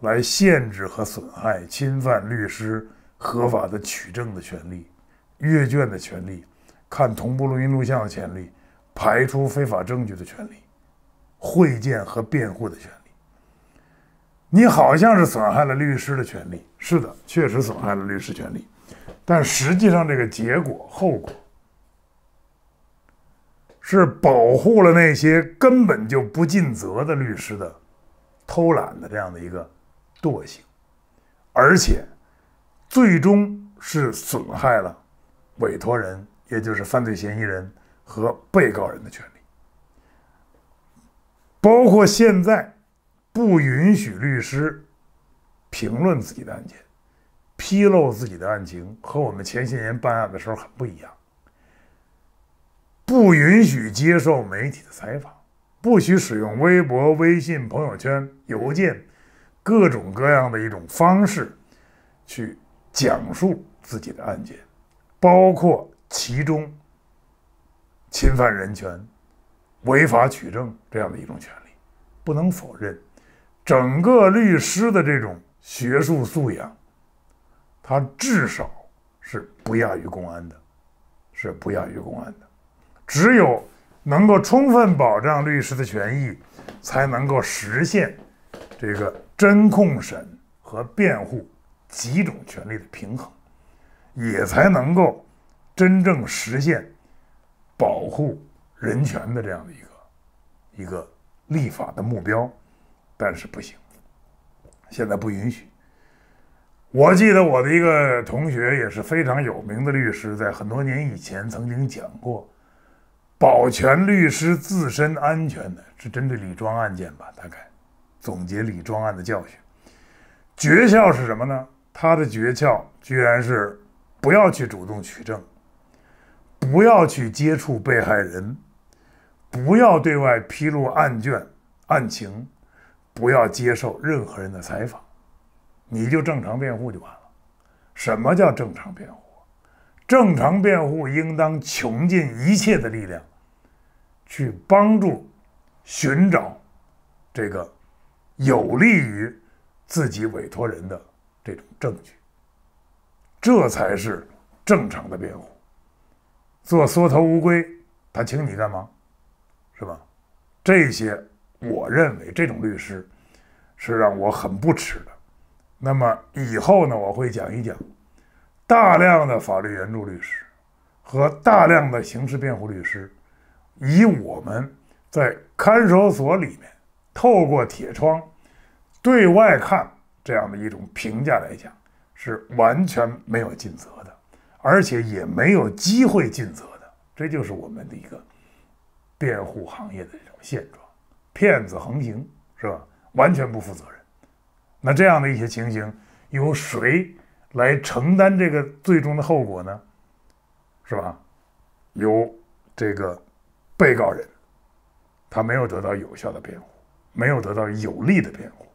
来限制和损害、侵犯律师合法的取证的权利、阅卷的权利、看同步录音录像的权利、排除非法证据的权利、会见和辩护的权利。你好像是损害了律师的权利，是的，确实损害了律师权利，但实际上这个结果后果是保护了那些根本就不尽责的律师的偷懒的这样的一个惰性，而且最终是损害了委托人，也就是犯罪嫌疑人和被告人的权利，包括现在。不允许律师评论自己的案件，披露自己的案情，和我们前些年办案的时候很不一样。不允许接受媒体的采访，不许使用微博、微信、朋友圈、邮件，各种各样的一种方式，去讲述自己的案件，包括其中侵犯人权、违法取证这样的一种权利，不能否认。整个律师的这种学术素养，他至少是不亚于公安的，是不亚于公安的。只有能够充分保障律师的权益，才能够实现这个侦控审和辩护几种权利的平衡，也才能够真正实现保护人权的这样的一个一个立法的目标。但是不行，现在不允许。我记得我的一个同学也是非常有名的律师，在很多年以前曾经讲过，保全律师自身安全的是针对李庄案件吧？大概总结李庄案的教训，诀窍是什么呢？他的诀窍居然是不要去主动取证，不要去接触被害人，不要对外披露案卷、案情。不要接受任何人的采访，你就正常辩护就完了。什么叫正常辩护？正常辩护应当穷尽一切的力量，去帮助寻找这个有利于自己委托人的这种证据。这才是正常的辩护。做缩头乌龟，他请你干嘛？是吧？这些。我认为这种律师是让我很不齿的。那么以后呢，我会讲一讲大量的法律援助律师和大量的刑事辩护律师，以我们在看守所里面透过铁窗对外看这样的一种评价来讲，是完全没有尽责的，而且也没有机会尽责的。这就是我们的一个辩护行业的这种现状。骗子横行，是吧？完全不负责任。那这样的一些情形，由谁来承担这个最终的后果呢？是吧？由这个被告人，他没有得到有效的辩护，没有得到有力的辩护，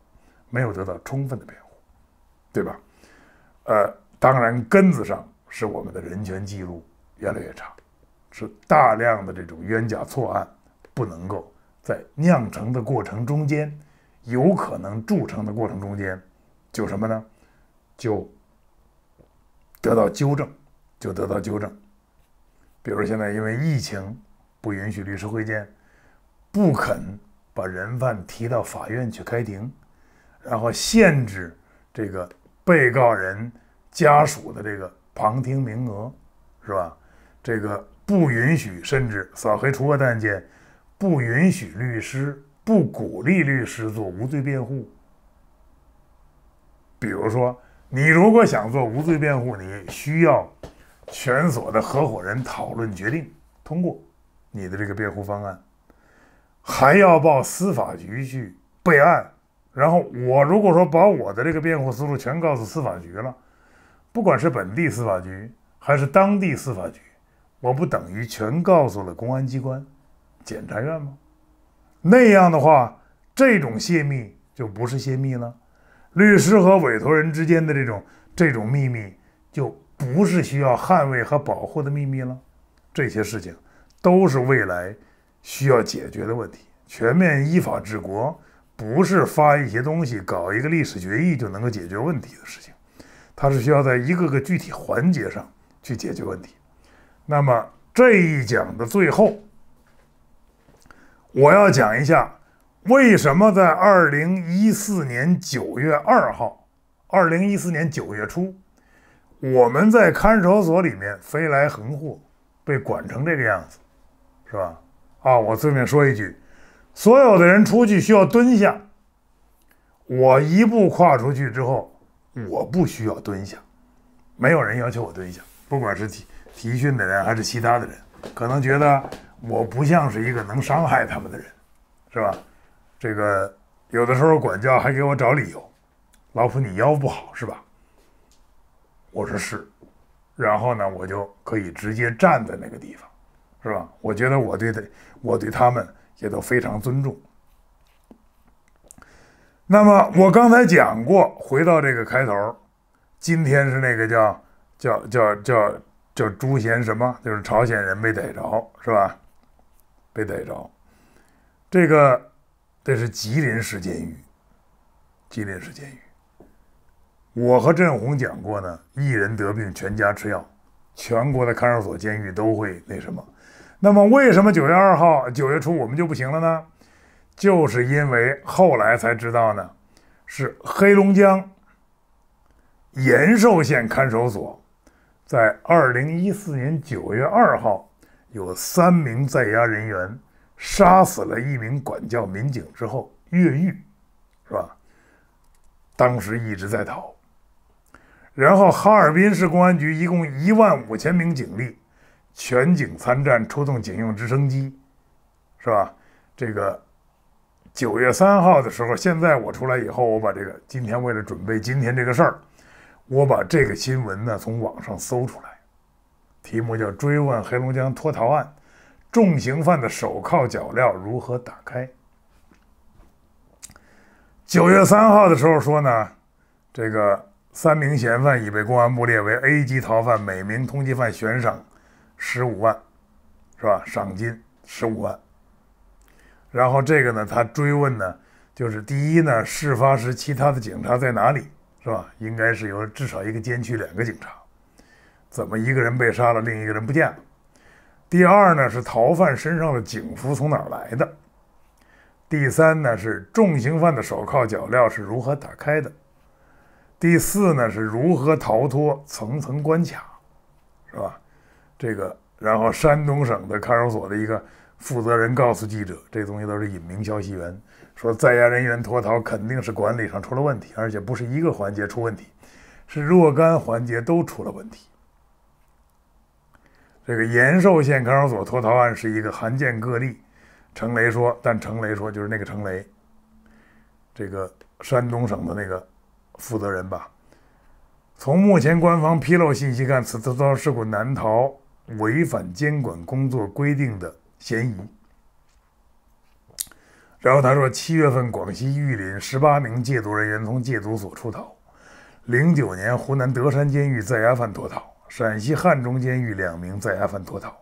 没有得到充分的辩护，对吧？呃，当然，根子上是我们的人权记录越来越差，是大量的这种冤假错案不能够。在酿成的过程中间，有可能铸成的过程中间，就什么呢？就得到纠正，就得到纠正。比如现在因为疫情，不允许律师会见，不肯把人犯提到法院去开庭，然后限制这个被告人家属的这个旁听名额，是吧？这个不允许，甚至扫黑除恶的案件。不允许律师，不鼓励律师做无罪辩护。比如说，你如果想做无罪辩护，你需要全所的合伙人讨论决定通过你的这个辩护方案，还要报司法局去备案。然后，我如果说把我的这个辩护思路全告诉司法局了，不管是本地司法局还是当地司法局，我不等于全告诉了公安机关。检察院吗？那样的话，这种泄密就不是泄密了。律师和委托人之间的这种这种秘密，就不是需要捍卫和保护的秘密了。这些事情都是未来需要解决的问题。全面依法治国不是发一些东西、搞一个历史决议就能够解决问题的事情，它是需要在一个个具体环节上去解决问题。那么这一讲的最后。我要讲一下，为什么在二零一四年九月二号，二零一四年九月初，我们在看守所里面飞来横祸，被管成这个样子，是吧？啊，我顺便说一句，所有的人出去需要蹲下，我一步跨出去之后，我不需要蹲下，没有人要求我蹲下，不管是体体训的人还是其他的人，可能觉得。我不像是一个能伤害他们的人，是吧？这个有的时候管教还给我找理由，老夫你腰不好是吧？我说是，然后呢，我就可以直接站在那个地方，是吧？我觉得我对他，我对他们也都非常尊重。那么我刚才讲过，回到这个开头，今天是那个叫叫叫叫叫朱贤什么，就是朝鲜人没逮着，是吧？被逮着，这个这是吉林市监狱，吉林市监狱。我和振红讲过呢，一人得病，全家吃药，全国的看守所、监狱都会那什么。那么，为什么九月二号、九月初我们就不行了呢？就是因为后来才知道呢，是黑龙江延寿县看守所，在二零一四年九月二号。有三名在押人员杀死了一名管教民警之后越狱，是吧？当时一直在逃，然后哈尔滨市公安局一共一万五千名警力全警参战，出动警用直升机，是吧？这个九月三号的时候，现在我出来以后，我把这个今天为了准备今天这个事儿，我把这个新闻呢从网上搜出来。题目叫追问黑龙江脱逃案，重刑犯的手铐脚镣如何打开？九月三号的时候说呢，这个三名嫌犯已被公安部列为 A 级逃犯，每名通缉犯悬赏十五万，是吧？赏金十五万。然后这个呢，他追问呢，就是第一呢，事发时其他的警察在哪里，是吧？应该是有至少一个监区两个警察。怎么一个人被杀了，另一个人不见了？第二呢是逃犯身上的警服从哪儿来的？第三呢是重刑犯的手铐脚镣是如何打开的？第四呢是如何逃脱层层关卡，是吧？这个，然后山东省的看守所的一个负责人告诉记者，这东西都是隐名消息源，说在押人员脱逃肯定是管理上出了问题，而且不是一个环节出问题，是若干环节都出了问题。这个延寿县看守所脱逃案是一个罕见个例，程雷说。但程雷说就是那个程雷，这个山东省的那个负责人吧。从目前官方披露信息看，此次遭事故难逃违反监管工作规定的嫌疑。然后他说，七月份广西玉林十八名戒毒人员从戒毒所出逃，零九年湖南德山监狱在押犯脱逃。陕西汉中监狱两名在押犯脱逃。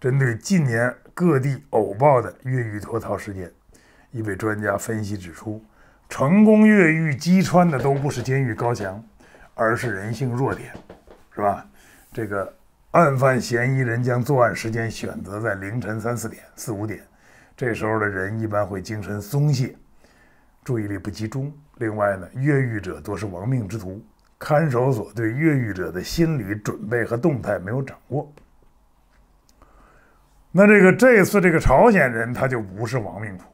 针对近年各地偶报的越狱脱逃事件，一位专家分析指出，成功越狱击穿的都不是监狱高墙，而是人性弱点，是吧？这个案犯嫌疑人将作案时间选择在凌晨三四点、四五点，这时候的人一般会精神松懈，注意力不集中。另外呢，越狱者多是亡命之徒。看守所对越狱者的心理准备和动态没有掌握。那这个这次这个朝鲜人他就不是亡命徒，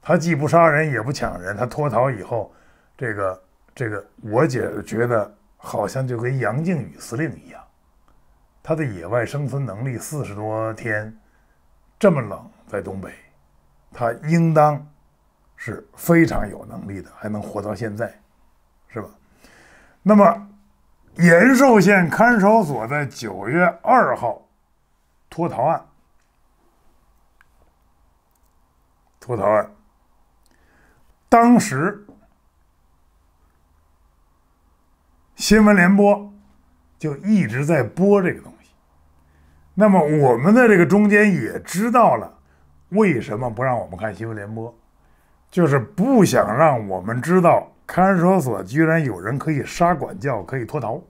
他既不杀人也不抢人，他脱逃以后，这个这个我姐觉得好像就跟杨靖宇司令一样，他的野外生存能力四十多天，这么冷在东北，他应当是非常有能力的，还能活到现在。那么，延寿县看守所的九月二号脱逃案，脱逃案，当时新闻联播就一直在播这个东西。那么，我们的这个中间也知道了，为什么不让我们看新闻联播？就是不想让我们知道。看守所居然有人可以杀管教，可以脱逃。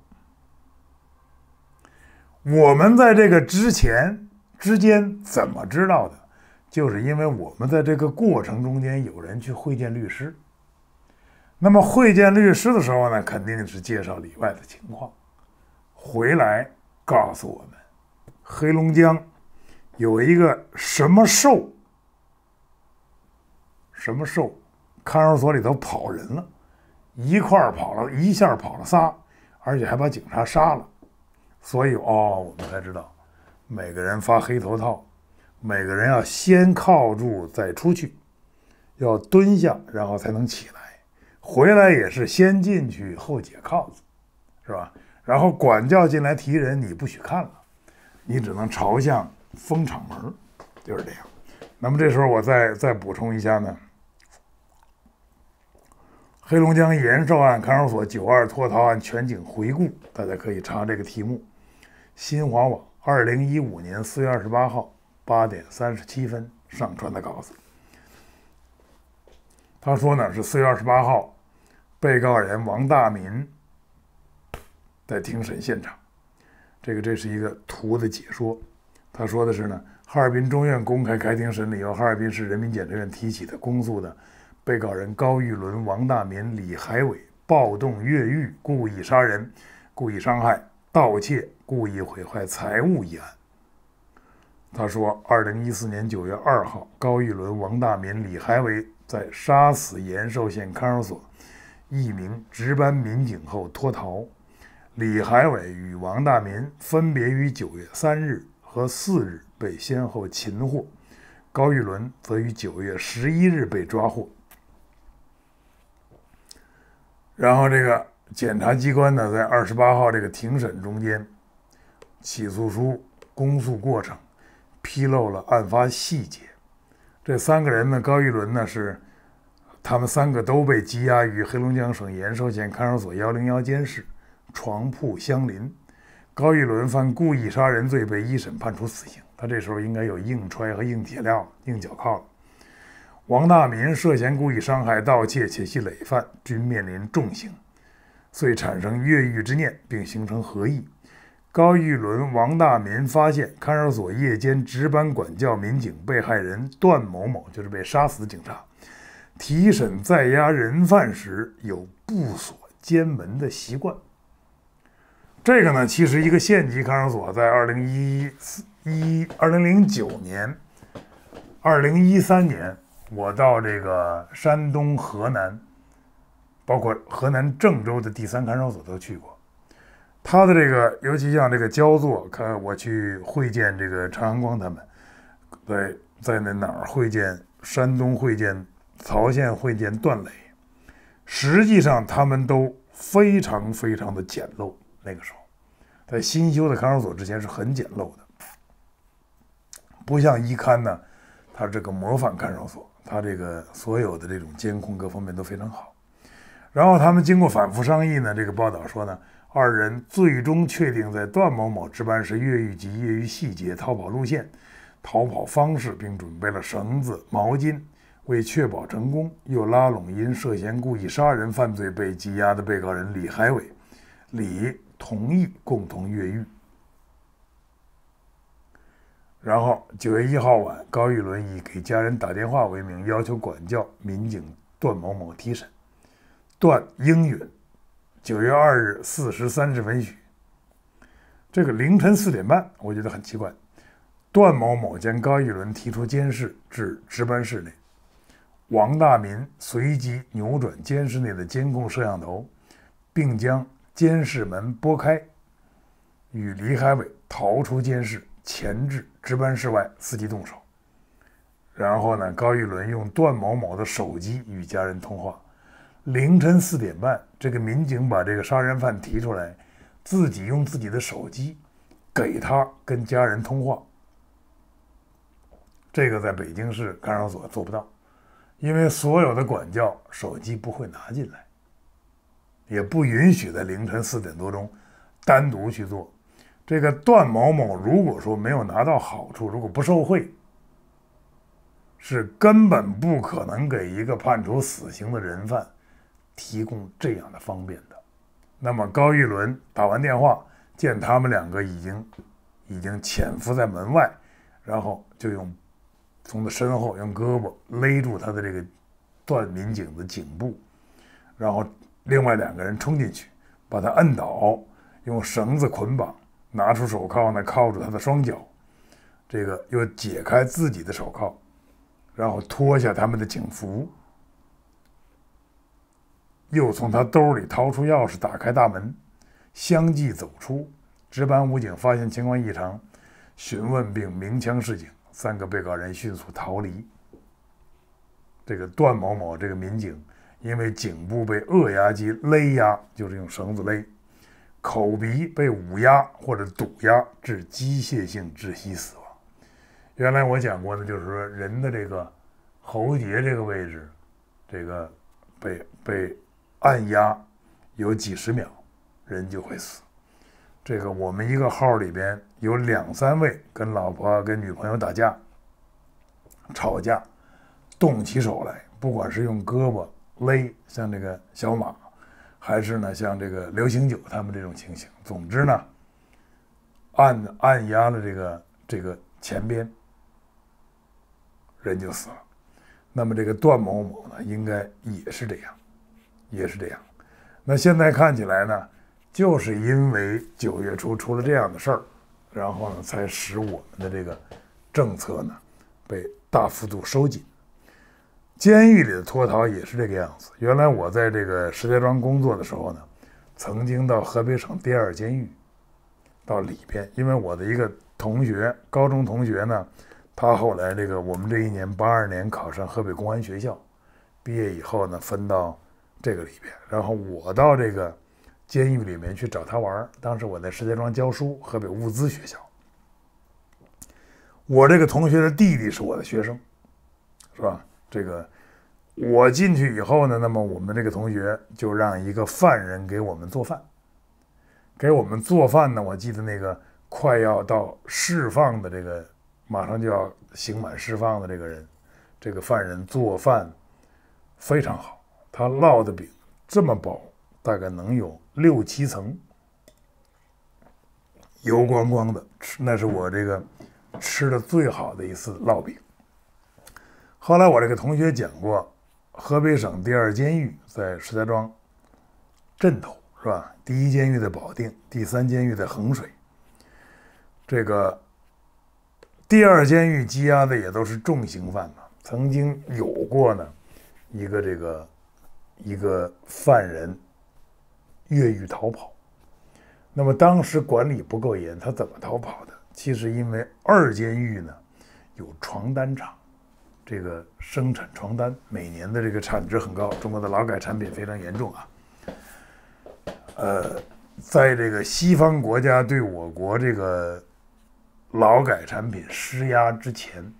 我们在这个之前之间怎么知道的？就是因为我们在这个过程中间有人去会见律师。那么会见律师的时候呢，肯定是介绍里外的情况，回来告诉我们，黑龙江有一个什么兽，什么兽，看守所里头跑人了。一块儿跑了一下，跑了仨，而且还把警察杀了。所以哦，我们才知道，每个人发黑头套，每个人要先靠住再出去，要蹲下然后才能起来，回来也是先进去后解铐子，是吧？然后管教进来提人，你不许看了，你只能朝向封场门，就是这样。那么这时候我再再补充一下呢？黑龙江延寿案看守所九二脱逃案全景回顾，大家可以查这个题目。新华网二零一五年四月二十八号八点三十七分上传的稿子。他说呢，是四月二十八号，被告人王大民在庭审现场。这个这是一个图的解说。他说的是呢，哈尔滨中院公开开庭审理由哈尔滨市人民检察院提起的公诉的。被告人高玉伦、王大民、李海伟暴动越狱、故意杀人、故意伤害、盗窃、故意毁坏财物一案。他说，二零一四年九月二号，高玉伦、王大民、李海伟在杀死延寿县看守所一名值班民警后脱逃。李海伟与王大民分别于九月三日和四日被先后擒获，高玉伦则于九月十一日被抓获。然后这个检察机关呢，在二十八号这个庭审中间，起诉书、公诉过程披露了案发细节。这三个人呢，高玉伦呢是，他们三个都被羁押于黑龙江省延寿县看守所幺零幺监室，床铺相邻。高玉伦犯故意杀人罪，被一审判处死刑。他这时候应该有硬揣和硬铁镣、硬脚铐了。王大民涉嫌故意伤害、盗窃，且系累犯，均面临重刑，遂产生越狱之念，并形成合意。高玉伦、王大民发现看守所夜间值班管教民警被害人段某某就是被杀死的警察。提审在押人犯时有不锁监门的习惯。这个呢，其实一个县级看守所，在二零一一、二零零九年、二零一三年。我到这个山东、河南，包括河南郑州的第三看守所都去过。他的这个，尤其像这个焦作，看我去会见这个常光他们，在在那哪儿会见山东会见曹县会见段磊，实际上他们都非常非常的简陋。那个时候，在新修的看守所之前是很简陋的，不像一勘呢，他这个模范看守所。他这个所有的这种监控各方面都非常好，然后他们经过反复商议呢，这个报道说呢，二人最终确定在段某某值班时越狱及越狱细节、逃跑路线、逃跑方式，并准备了绳子、毛巾，为确保成功，又拉拢因涉嫌故意杀人犯罪被羁押的被告人李海伟，李同意共同越狱。然后九月一号晚，高玉伦以给家人打电话为名，要求管教民警段某某提审，段应允。九月二日四时三十分许，这个凌晨四点半，我觉得很奇怪。段某某将高玉伦提出监视，至值班室内，王大民随即扭转监室内的监控摄像头，并将监室门拨开，与李海伟逃出监室前置值班室外伺机动手，然后呢？高玉伦用段某某的手机与家人通话。凌晨四点半，这个民警把这个杀人犯提出来，自己用自己的手机给他跟家人通话。这个在北京市看守所做不到，因为所有的管教手机不会拿进来，也不允许在凌晨四点多钟单独去做。这个段某某如果说没有拿到好处，如果不受贿，是根本不可能给一个判处死刑的人犯提供这样的方便的。那么高玉伦打完电话，见他们两个已经已经潜伏在门外，然后就用从他身后用胳膊勒住他的这个段民警的颈部，然后另外两个人冲进去把他摁倒，用绳子捆绑。拿出手铐呢，铐住他的双脚，这个又解开自己的手铐，然后脱下他们的警服，又从他兜里掏出钥匙打开大门，相继走出。值班武警发现情况异常，询问并鸣枪示警，三个被告人迅速逃离。这个段某某，这个民警，因为颈部被扼压机勒压，就是用绳子勒。口鼻被捂压或者堵压致机械性窒息死亡。原来我讲过呢，就是说人的这个喉结这个位置，这个被被按压有几十秒，人就会死。这个我们一个号里边有两三位跟老婆跟女朋友打架、吵架、动起手来，不管是用胳膊勒，像这个小马。还是呢，像这个刘行九他们这种情形。总之呢，按按压了这个这个前边人就死了。那么这个段某某呢，应该也是这样，也是这样。那现在看起来呢，就是因为九月初出了这样的事儿，然后呢，才使我们的这个政策呢被大幅度收紧。监狱里的脱逃也是这个样子。原来我在这个石家庄工作的时候呢，曾经到河北省第二监狱到里边，因为我的一个同学，高中同学呢，他后来这个我们这一年八二年考上河北公安学校，毕业以后呢分到这个里边，然后我到这个监狱里面去找他玩儿。当时我在石家庄教书，河北物资学校，我这个同学的弟弟是我的学生，是吧？这个，我进去以后呢，那么我们这个同学就让一个犯人给我们做饭，给我们做饭呢。我记得那个快要到释放的这个，马上就要刑满释放的这个人，这个犯人做饭非常好，他烙的饼这么薄，大概能有六七层，油光光的，吃那是我这个吃的最好的一次烙饼。后来我这个同学讲过，河北省第二监狱在石家庄，镇头是吧？第一监狱在保定，第三监狱在衡水。这个第二监狱羁押的也都是重刑犯嘛。曾经有过呢，一个这个一个犯人越狱逃跑。那么当时管理不够严，他怎么逃跑的？其实因为二监狱呢有床单厂。这个生产床单，每年的这个产值很高。中国的劳改产品非常严重啊，呃，在这个西方国家对我国这个劳改产品施压之前，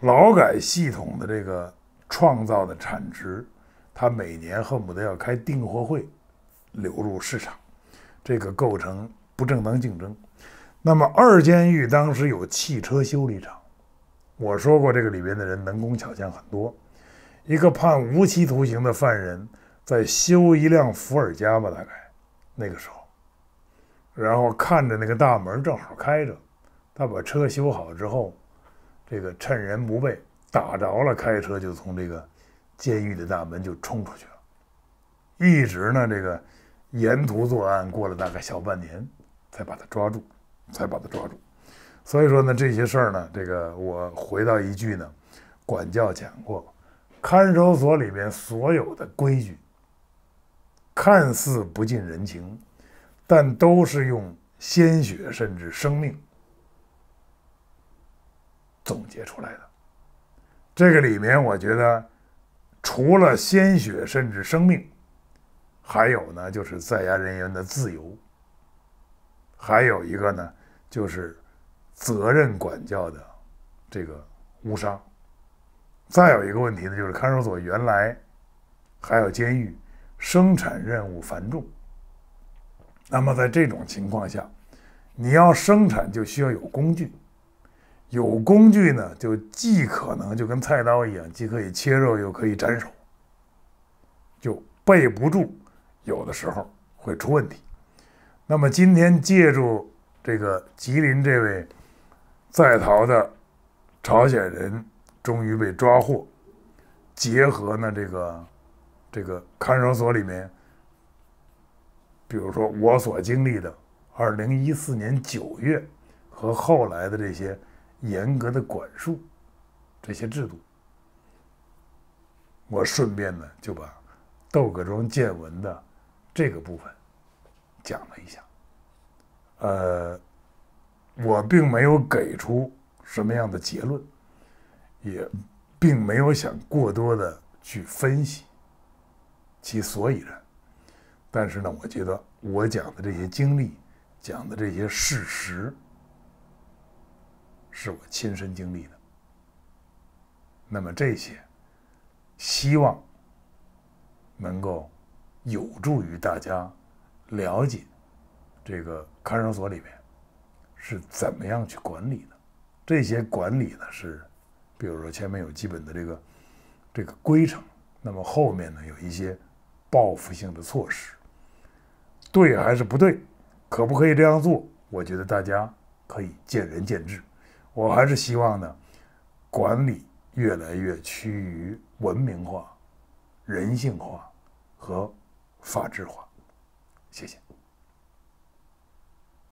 劳改系统的这个创造的产值，它每年恨不得要开订货会流入市场，这个构成不正当竞争。那么二监狱当时有汽车修理厂。我说过，这个里边的人能工巧匠很多。一个判无期徒刑的犯人，在修一辆伏尔加吧，大概那个时候，然后看着那个大门正好开着，他把车修好之后，这个趁人不备打着了，开车就从这个监狱的大门就冲出去了，一直呢这个沿途作案，过了大概小半年，才把他抓住，才把他抓住。所以说呢，这些事儿呢，这个我回到一句呢，管教讲过，看守所里面所有的规矩，看似不近人情，但都是用鲜血甚至生命总结出来的。这个里面，我觉得除了鲜血甚至生命，还有呢，就是在押人员的自由，还有一个呢，就是。责任管教的这个误伤。再有一个问题呢，就是看守所原来还有监狱，生产任务繁重。那么在这种情况下，你要生产就需要有工具，有工具呢，就既可能就跟菜刀一样，既可以切肉，又可以斩首，就备不住，有的时候会出问题。那么今天借助这个吉林这位。在逃的朝鲜人终于被抓获，结合呢这个这个看守所里面，比如说我所经历的二零一四年九月和后来的这些严格的管束这些制度，我顺便呢就把窦各庄见闻的这个部分讲了一下，呃。我并没有给出什么样的结论，也并没有想过多的去分析其所以然。但是呢，我觉得我讲的这些经历，讲的这些事实，是我亲身经历的。那么这些，希望能够有助于大家了解这个看守所里面。是怎么样去管理的？这些管理呢是，比如说前面有基本的这个这个规程，那么后面呢有一些报复性的措施，对还是不对？可不可以这样做？我觉得大家可以见仁见智。我还是希望呢，管理越来越趋于文明化、人性化和法治化。谢谢。